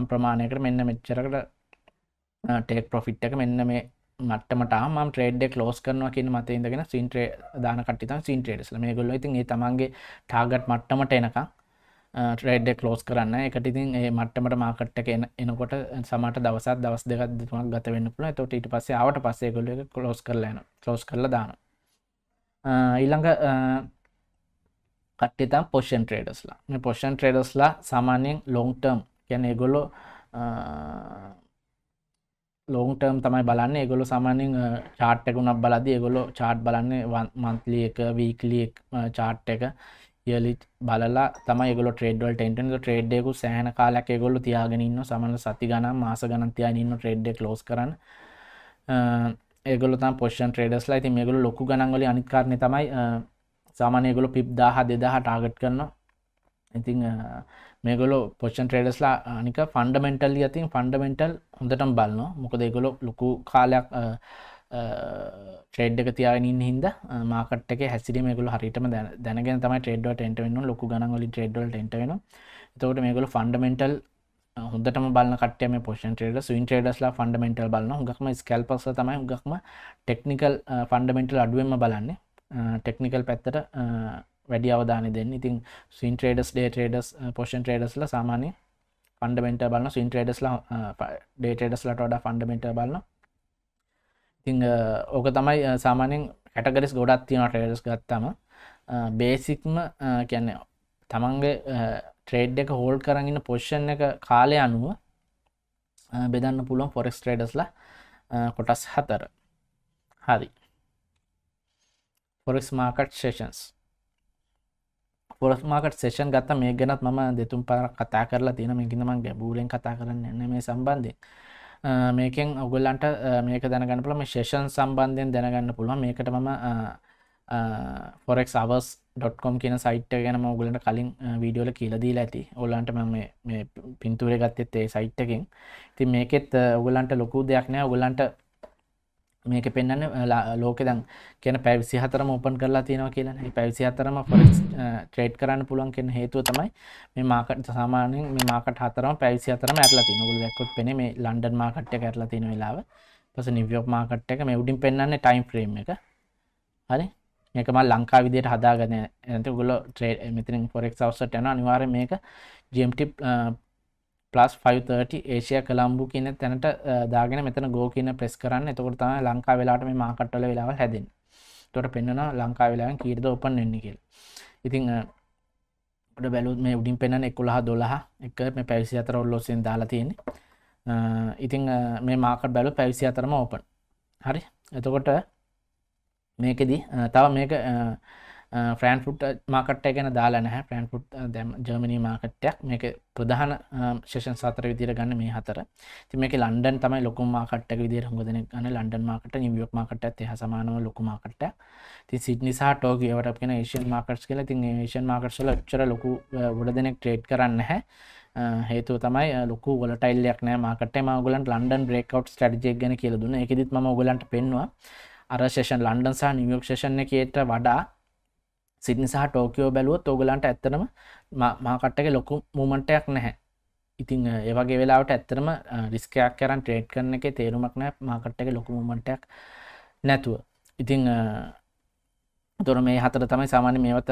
යම් ප්‍රමාණයකට මෙන්න මෙච්චරකට ටේක් පොෆිට් එක මෙන්න මේ මටමටම ට්‍රේඩ්ඩෙක් ලෝස් කරනවා කියන මත ඉඳගෙන සින්ට්‍රේ දානකටිතන් සින්ට්‍රේඩස්ල මේ ගොල්ල ඉතින් ඒ තමන්ගේ ටාගට් මට්ටමට එනකම් ට්‍රේඩ්ඩ කලෝස් කරන්න එකට ඉතින් ඒ මට්ටමට මාකට් එක එනකොට සමට දවසත් දවස් දෙකක් දෙතුමක් ගත වෙන්න පුළ තොට ඊට පස්සේ අවට පස්සේ කොල්ල කලෝස් කරලන කලෝස් කරල දාන ඊළඟ කට්ටතා පොෂන් ට්‍රේඩස්ලා මේ පොෂන් ට්‍රේඩස්ලා සාමාන්‍යයෙන් ලොන්ටර්ම් ගැන ඒගොල්ලො ලෝන්ටර්ම් තමයි බලන්න ඒගොලො සාමානෙන් චාට්ටකුණක් බලද ඒගොලො චාට් බලන්න මන්තලියක වීකලියෙක් චාට් එක කියලි බලලා තමයි ගොල ට්‍රේඩ්වල් ටෙන්ටන ට්‍රේඩ්ඩෙකු සෑන කාලක් ගොල්ලු තියාගෙනන්න සමල සති ගන මාස ගනන්තියනන්න ට්‍රේඩ්ඩ ලෝස් කරන්න ඒගොල පොෂන් ට්‍රේඩස් ලයි ති මේගොල ලොකු ගනන්ගොල අනිකාරණය තමයි සාමානයගොලු පිප් දාහ දෙදාහ ටාගට් කරනවා ඉතිං මේගොල පොෂන් ට්‍රේඩස්ලා අනික ෆන්ඩමෙන්ටල් ඇතින් ෆන්ඩමෙන්ටල් හොඳටම් බලන්න මොකද ඒගොලො ලොකු කාලයක් ට්‍රේඩ් එක තියාගෙනින් හිද මාකට හැසිරීමකල හරිටම දැනගෙන තම ට්‍රේඩ ටට වෙන්න ලොක ගනගල ට්‍රේඩල් ට වෙන තවට මේකල ෆන්ඩමෙන්ටල් හොදට බල කටම පොෂන් ටේඩ සුන් ටේඩස්ලා ෆන්ඩමෙන්ටල් බලන ගක්ම ස්කල්පස තමයි ගක්ම ටෙක්නිකල් ෆන්ඩමෙන්ටල් අඩුවෙන්ම බලන්නේ ටෙක්නිකල් පැත්තට වැඩි අවධාන දෙන්න ඉතින් සුන් ට්‍රේඩස් ඩේ ටේඩස් පොෂන් ටේඩස්ල සාමානය ෆන්ඩමෙන්ට බලන්න සුන් ටේඩස්ලා ඩේටඩස්ලට ඩ ෆන්ඩමෙන්ට බලන්න ඉතිං ඕක තමයි සාමානෙන් කැටගරිස් ගොඩත් තියෙන ටේඩස් ගත්තම බේසික්ම කියන්නේ තමන්ගේ ට්‍රේඩ් එක හෝල් කරගන්න පොෂ්ෂන් එක කාලය අනුව බෙදන්න පුළුවන් ෆොරෙක්ස් ට්‍රේඩස්ලා කොටස් හතර හරි ෆොරෙක්ස් මාකට් සේෂන්ස් ොස් මාකට සේෂන් ගත්ත මේ ගැනත් ම දෙතුම් පර කතා කරලා තියෙන මේකිනමන් ගැබූලෙන් කතා කරන්න එන්න මේ සම්බන්ධය මේකෙන් ඔගුල්ලන්ට මේක දැනගන්නපුලම ශේෂන් සම්බන්ධයෙන් දැනගන්න පුළුව මේකට මම ෆොරෙක්වස්.කොම් කියන සයිට් ගැන ඔගුලට කලින් වීඩියෝල කියලදී ඇති ඔල්ලන්ට ම පින්තුරේ ගත්තෙත් ඒ සයිට්ටකින් ති මේකෙත් ඔගුලන්ට ලොකු දෙයක් නෑ ඔගුලන්ට මේක පෙන්න්න ලෝක දන් කියන පැවිසි හතරම ඔපන් කරලා තියෙනවා කියලා පැවිසි හතරම ෆොරෙක්ස් ට්‍රේඩ් කරන්න පුළුවන් කියන හේතුව තමයි මේ මාකට සාමානෙන් මේ මාකට හතරම පැවිසි හතරම ඇරලා තියෙන ඔයගොල්ලෝ දැක්කොත් පෙනේ මේ ලන්ඩන් මාකට් එක ඇරලා තියෙන වෙලාව ඊපස්සේ නිව්යෝක් මාකට් එක මේ උඩින් පෙන්වන්නේ ටයිම් ෆ්‍රේම් එක හරි මේක මම ලංකා විදියට හදාගෙන නැත්නම් ඔයගොල්ලෝ ට්‍රේඩ් මෙතනින් ෆොරෙක්ස් අවුස්සට යනවා අනිවාර්යයෙන් මේක GMT පලස් 530 ඒෂය කළම්බු කියන තැනට දාගෙන මෙතන ගෝ කියන ප්‍රෙස් කරන්න එතකොට තම ලංකා වෙලාට මේ මාකට්ටල වෙලාව හැදෙන් තොට පෙන්න්නන ලංකා වෙලාන් කීරද ඔපන් එන්නකෙල් ඉතිං බැලුත් මේ උඩින් පෙන්න්න එකුළහ දොලහ එක මේ පැවිසි අතර ඔල්ලොසෙන් දාලා තියෙන්නේ ඉතිං මේ මාකට බැලු පැවිසි අතරම ඕපන් හරි එතකොට මේකෙදී තව මේක ෆ්‍රන්ෆුට් මාකට්ය ගැන දාලා නැහැ ප්‍රන්ෆුට් දැම් ජර්මනී මාකට්ටයක් මේක ප්‍රධාන ශේෂන් සතර විදිර ගන්න මේ හතර තිම මේක ලන්ඩන් තමයි ලොකු මාකට්ට විදිර හොඳදන ගන්න ලන්ඩන් මාකට නිවියක් මාකට්ට එහ සමානව ලොකු මාකට්ට ති සිටනිසා ටෝගවට කියෙන ඒෂන් මාකට්ස් කියලා තින් ඒෂන් මාකට්සල ච්චර ලොකු ගොඩ දෙනෙක් ට්‍රේට් කරන්න හැ හේතුව තමයි ලොකු ගොලටයිල්ලයක් නෑ මාකට මගලන් ලන්ඩන් බ්‍රේකව් ටඩජෙක් ගැන කියලදුන්න එකෙදිත් ම ගලන්ට පෙන්වා අරශේෂන් ලන්ඩන් සහ නිියෝක්ෂේෂණ කියට වඩා සිනිසා ටෝකෝ බැලුවත් ඔගලන්ට ඇත්තනම මාකට්ටක ලොකු මූමන්ටයක් නැහැ ඉතිං ඒවගේ වෙලාවට ඇත්තරම රිස්කයක් කරන් ට්‍රේඩ් කරන එක තේරුමක් නෑ මාකට්ටක ලොකුමටක් නැතුව ඉතිං දොර මේ හතර තමයි සාමාන්‍ය මේවත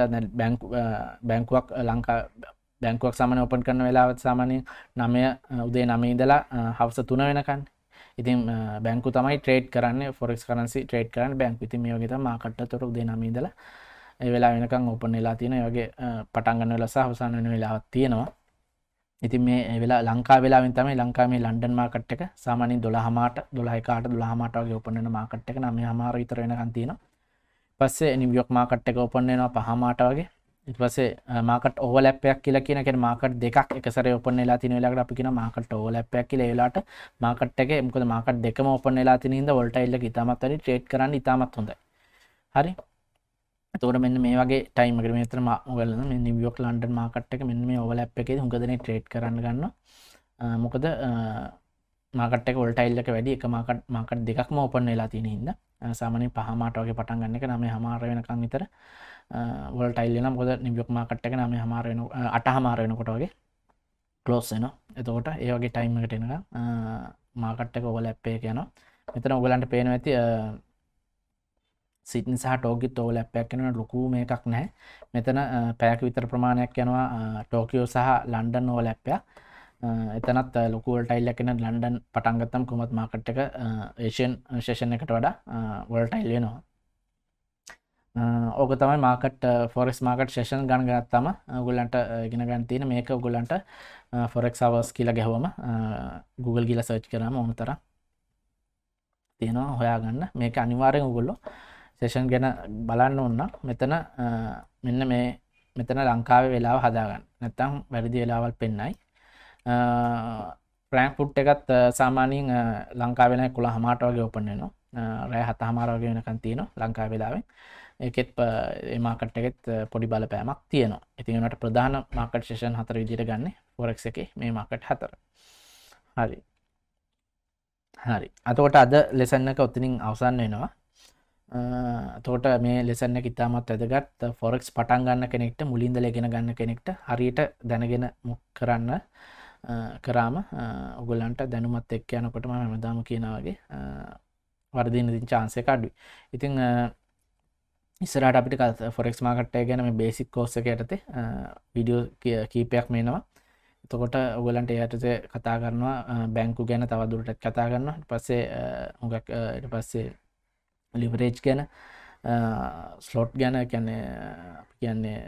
බැංකුවක් ලංකා බැංකුවක් සමන ඔපන් කරන වෙලාවත් සාමානයෙන් නමය උදේ නමයිදලා හවස තුන වෙනකන්න ඉතින් බැංකු තමයි ට්‍රේඩ් කරන්න ෆොරෙක් කරන්සි ට්‍රේඩ් කරන්න බැංකු ති මේ වගේ මාකට්ට තොර උදේ නමීදලා වෙලා වෙනකං ඔපන් වෙලා තියෙන වගේ පටන්ගන්න වෙලස හවසාන වෙන වෙලාවත් තියෙනවා ඉතින් මේ වෙලා ලංකා වෙලාවෙන් තමයි ලංකා මේ ලන්ඩන් මාකට් එක සාමානින් දොළහමාට දොළහකාට දොළහමට වගේ ඔපන්නන මාකට් එක නම් හමාර විතර වෙනකන් තියෙනවා පස්සේ නිවියොක් මාකට් එක ඔපන් වෙනවා පහමාට වගේ ඉටවසේ මාකට ඕලැපයක් කියලා කියනක මාකට දෙකක් එකසර ඔපන ලා තින වෙලාට අපි කියෙන මාකට ඕලැපයක් කියල වෙලාට මාකට් එක මුකද මාකට දෙකම ඔපන ලා තිනද ොල්ටයිල්ල ඉතාමත්තර ට්‍රේට් කරන්න ඉතාමත් හොඳයි හරි තොර මෙන්න මේ වගේ ටයිම එක මෙතර මවල නිවියෝක් ලන්ඩ මාකට් එක මෙන්න මේ ඔවල අප් එක හොකදන ට්‍රේට් කරන්න ගන්න මොකද මාකට ොල්ටයිල්ලක වැඩි එක මාකට මාකට දෙකක්ම ඔපන්න වෙලා තියෙන හිද සාමනින් පහමාටෝගේ පටන් ගන්න එක නම හමාර වෙනකං විතර වොල්ටයිල්ලන ගොද නිියෝක් මාකට් එක නම හමාරෙන අට හමාරයෙන කොටගේ ලෝස්සන එතකොට ඒවගේ ටයිම්මකට එෙන මාකට්ට ඔවල ඇප්පේ කියන මෙතන ඔගලන්ට පේන ඇති සිටනිසා ටෝගි තෝලැප්පයක් කෙනට ලොකු මේ එකක් නෑ මෙතන පැයක විතර ප්‍රමාණයක් යනවා ටෝකියෝ සහ ලන්ඩන් ඕලැප්පයක් එතනත් ලොකුවල්ටයිල් එකෙන ලන්ඩන් පටන්ගත්තම් කුමත් මාකට් එක ඒෂයන් ශේෂණ එකට වඩා වල්ටයිල් වෙනවා ඕක තමයි මාකට ෆොරෙස් මාකට ශේෂන් ගන් ගත්තම ගුල්ලන්ට ගෙන ගන්තින මේක ගුලන්ට ෆොරෙක් අවස් කියලා ගැහවම Google ගිල සර්ච් කරම ඕනතර තියෙනවා හොයාගන්න මේක අනිවාරෙන් උගොල්ලෝ සේෂන් ගැන බලන්න ඔන්න මෙතන මෙන්න මේ මෙතන ලංකාවේ වෙලාව හදාගන්න නැත්තම් වැරදි වෙලාවල් පෙන්නයි ප්‍රෑන්ක් පුට් එකත් සාමානයෙන් ලංකාවෙන කුළ හමාට වගේ ඔපන්නනවා රෑ හත හමාරවගේ වෙනකන් තියෙන ලංකා වෙලාවෙන් ඒකෙත් මාකට එකෙත් පොඩි බලපෑමක් තියෙනවා ඉතිනට ප්‍රධාන මාකට ශේෂන් හතර විදිර ගන්න පොරක් එක මේ මාකට හතර හරි හරි අතකොට අද ලෙසන්න එක ඔත්තිනින් අවසන්න වෙනවා තෝට මේ ලෙසන්න ඉතාමත් ඇදගත් ෆොරෙක්ස් පටන් ගන්න කෙනෙක්ට මුලින්ද ලගෙන ගන්න කෙනෙක්ට හරියට දැනගෙන මුක් කරන්න කරාම ඔගොල්ලන්ට දැනුමත් එක්ක යනකොටම හැමදාම කියනවගේ වර්දිනදින් චාන්සය කඩුයි ඉතිං ඉස්සරට අපිට ෆොරෙක්ස් මාකට්ටය ගැන මේ බේසික් කෝස්සක යටතේ විඩියෝ කීපයක් මේනවා එතකොට ඔගලන්ට එයටත කතා කරනවා බැංකු ගැන තවදුරටත් කතා කරන්න පස්සේ හොගක් පස්සේ ලිවරේජ් ගැන ස්ලොට් ගැන ගැන කියන්නේ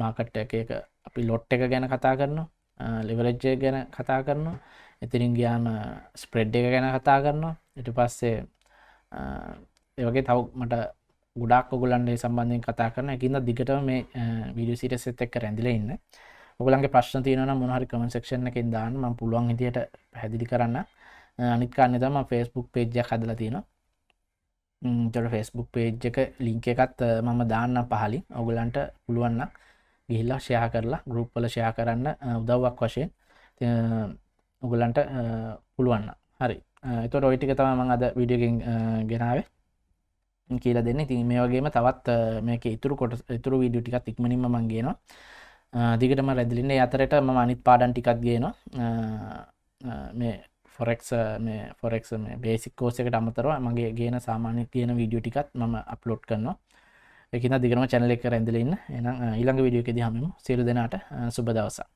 මාකට් එක එක අපි ලොට් එක ගැන කතා කරනවා ලිවරජ්ජය ගැන කතා කරනවා එතිරින් ගයාම ස්ප්‍රෙඩ් එක ගැන කතා කරනවා ඉට පස්සේ ඒවගේ තව මට ගොඩක් ඔගුලන්ඩේ සම්බන්ධයෙන් කතා කරන එකන්න දිගට මේ විඩිය සිට සෙත් එක් රැඳිල ඉන්න ඔගලන්ගේ ප්‍රශ්න තියන මොහරි කමන්සක්ෂණ එකෙන් දාන්න ම පුළුවන් හිටියට පැදිලි කරන්න අනිත්කාන්න තම ෆෙස්බුක් පේජ්ජ හදලා තියෙනවා තොට ෆෙස්බුක් පේජ් එක ලිංක එකත් මම දාන්න පහලින් ඔගුලන්ට පුළුවන්න ගිහිල්ලා ෂයා කරලා ගරුප්පල ෂයා කරන්න උදව්වක් වශයෙන් උගලන්ට පුළුවන්න හරි එතොට ඔයිටික තම මං අද විඩියගෙන් ගෙනාවේ කියල දෙන්න ඉතින් මේ වගේම තවත් මේක ඉතුරු කොට ඉතුරු විඩිය ටිකත් ඉක්මනින්ම මංගේනවා දිගටම රැදිලින්න අතරට ම අනිත් පාඩන් ටිකත් ගේනවා මේ ෆොරෙක්ස් මේ ෆොරෙක්ස් මේ බේසික් කෝස් එකට අමතරව මගේ ගේන සාමාන්‍ය තියෙන වීඩියෝ ටිකත් මම අප්ලෝඩ් කරනවා එකන දිගරම චැනල එක රැඳලන්න එන ඊළඟ විඩියෝ එකෙදි හමම සිරු දෙනාට සුබ දවසා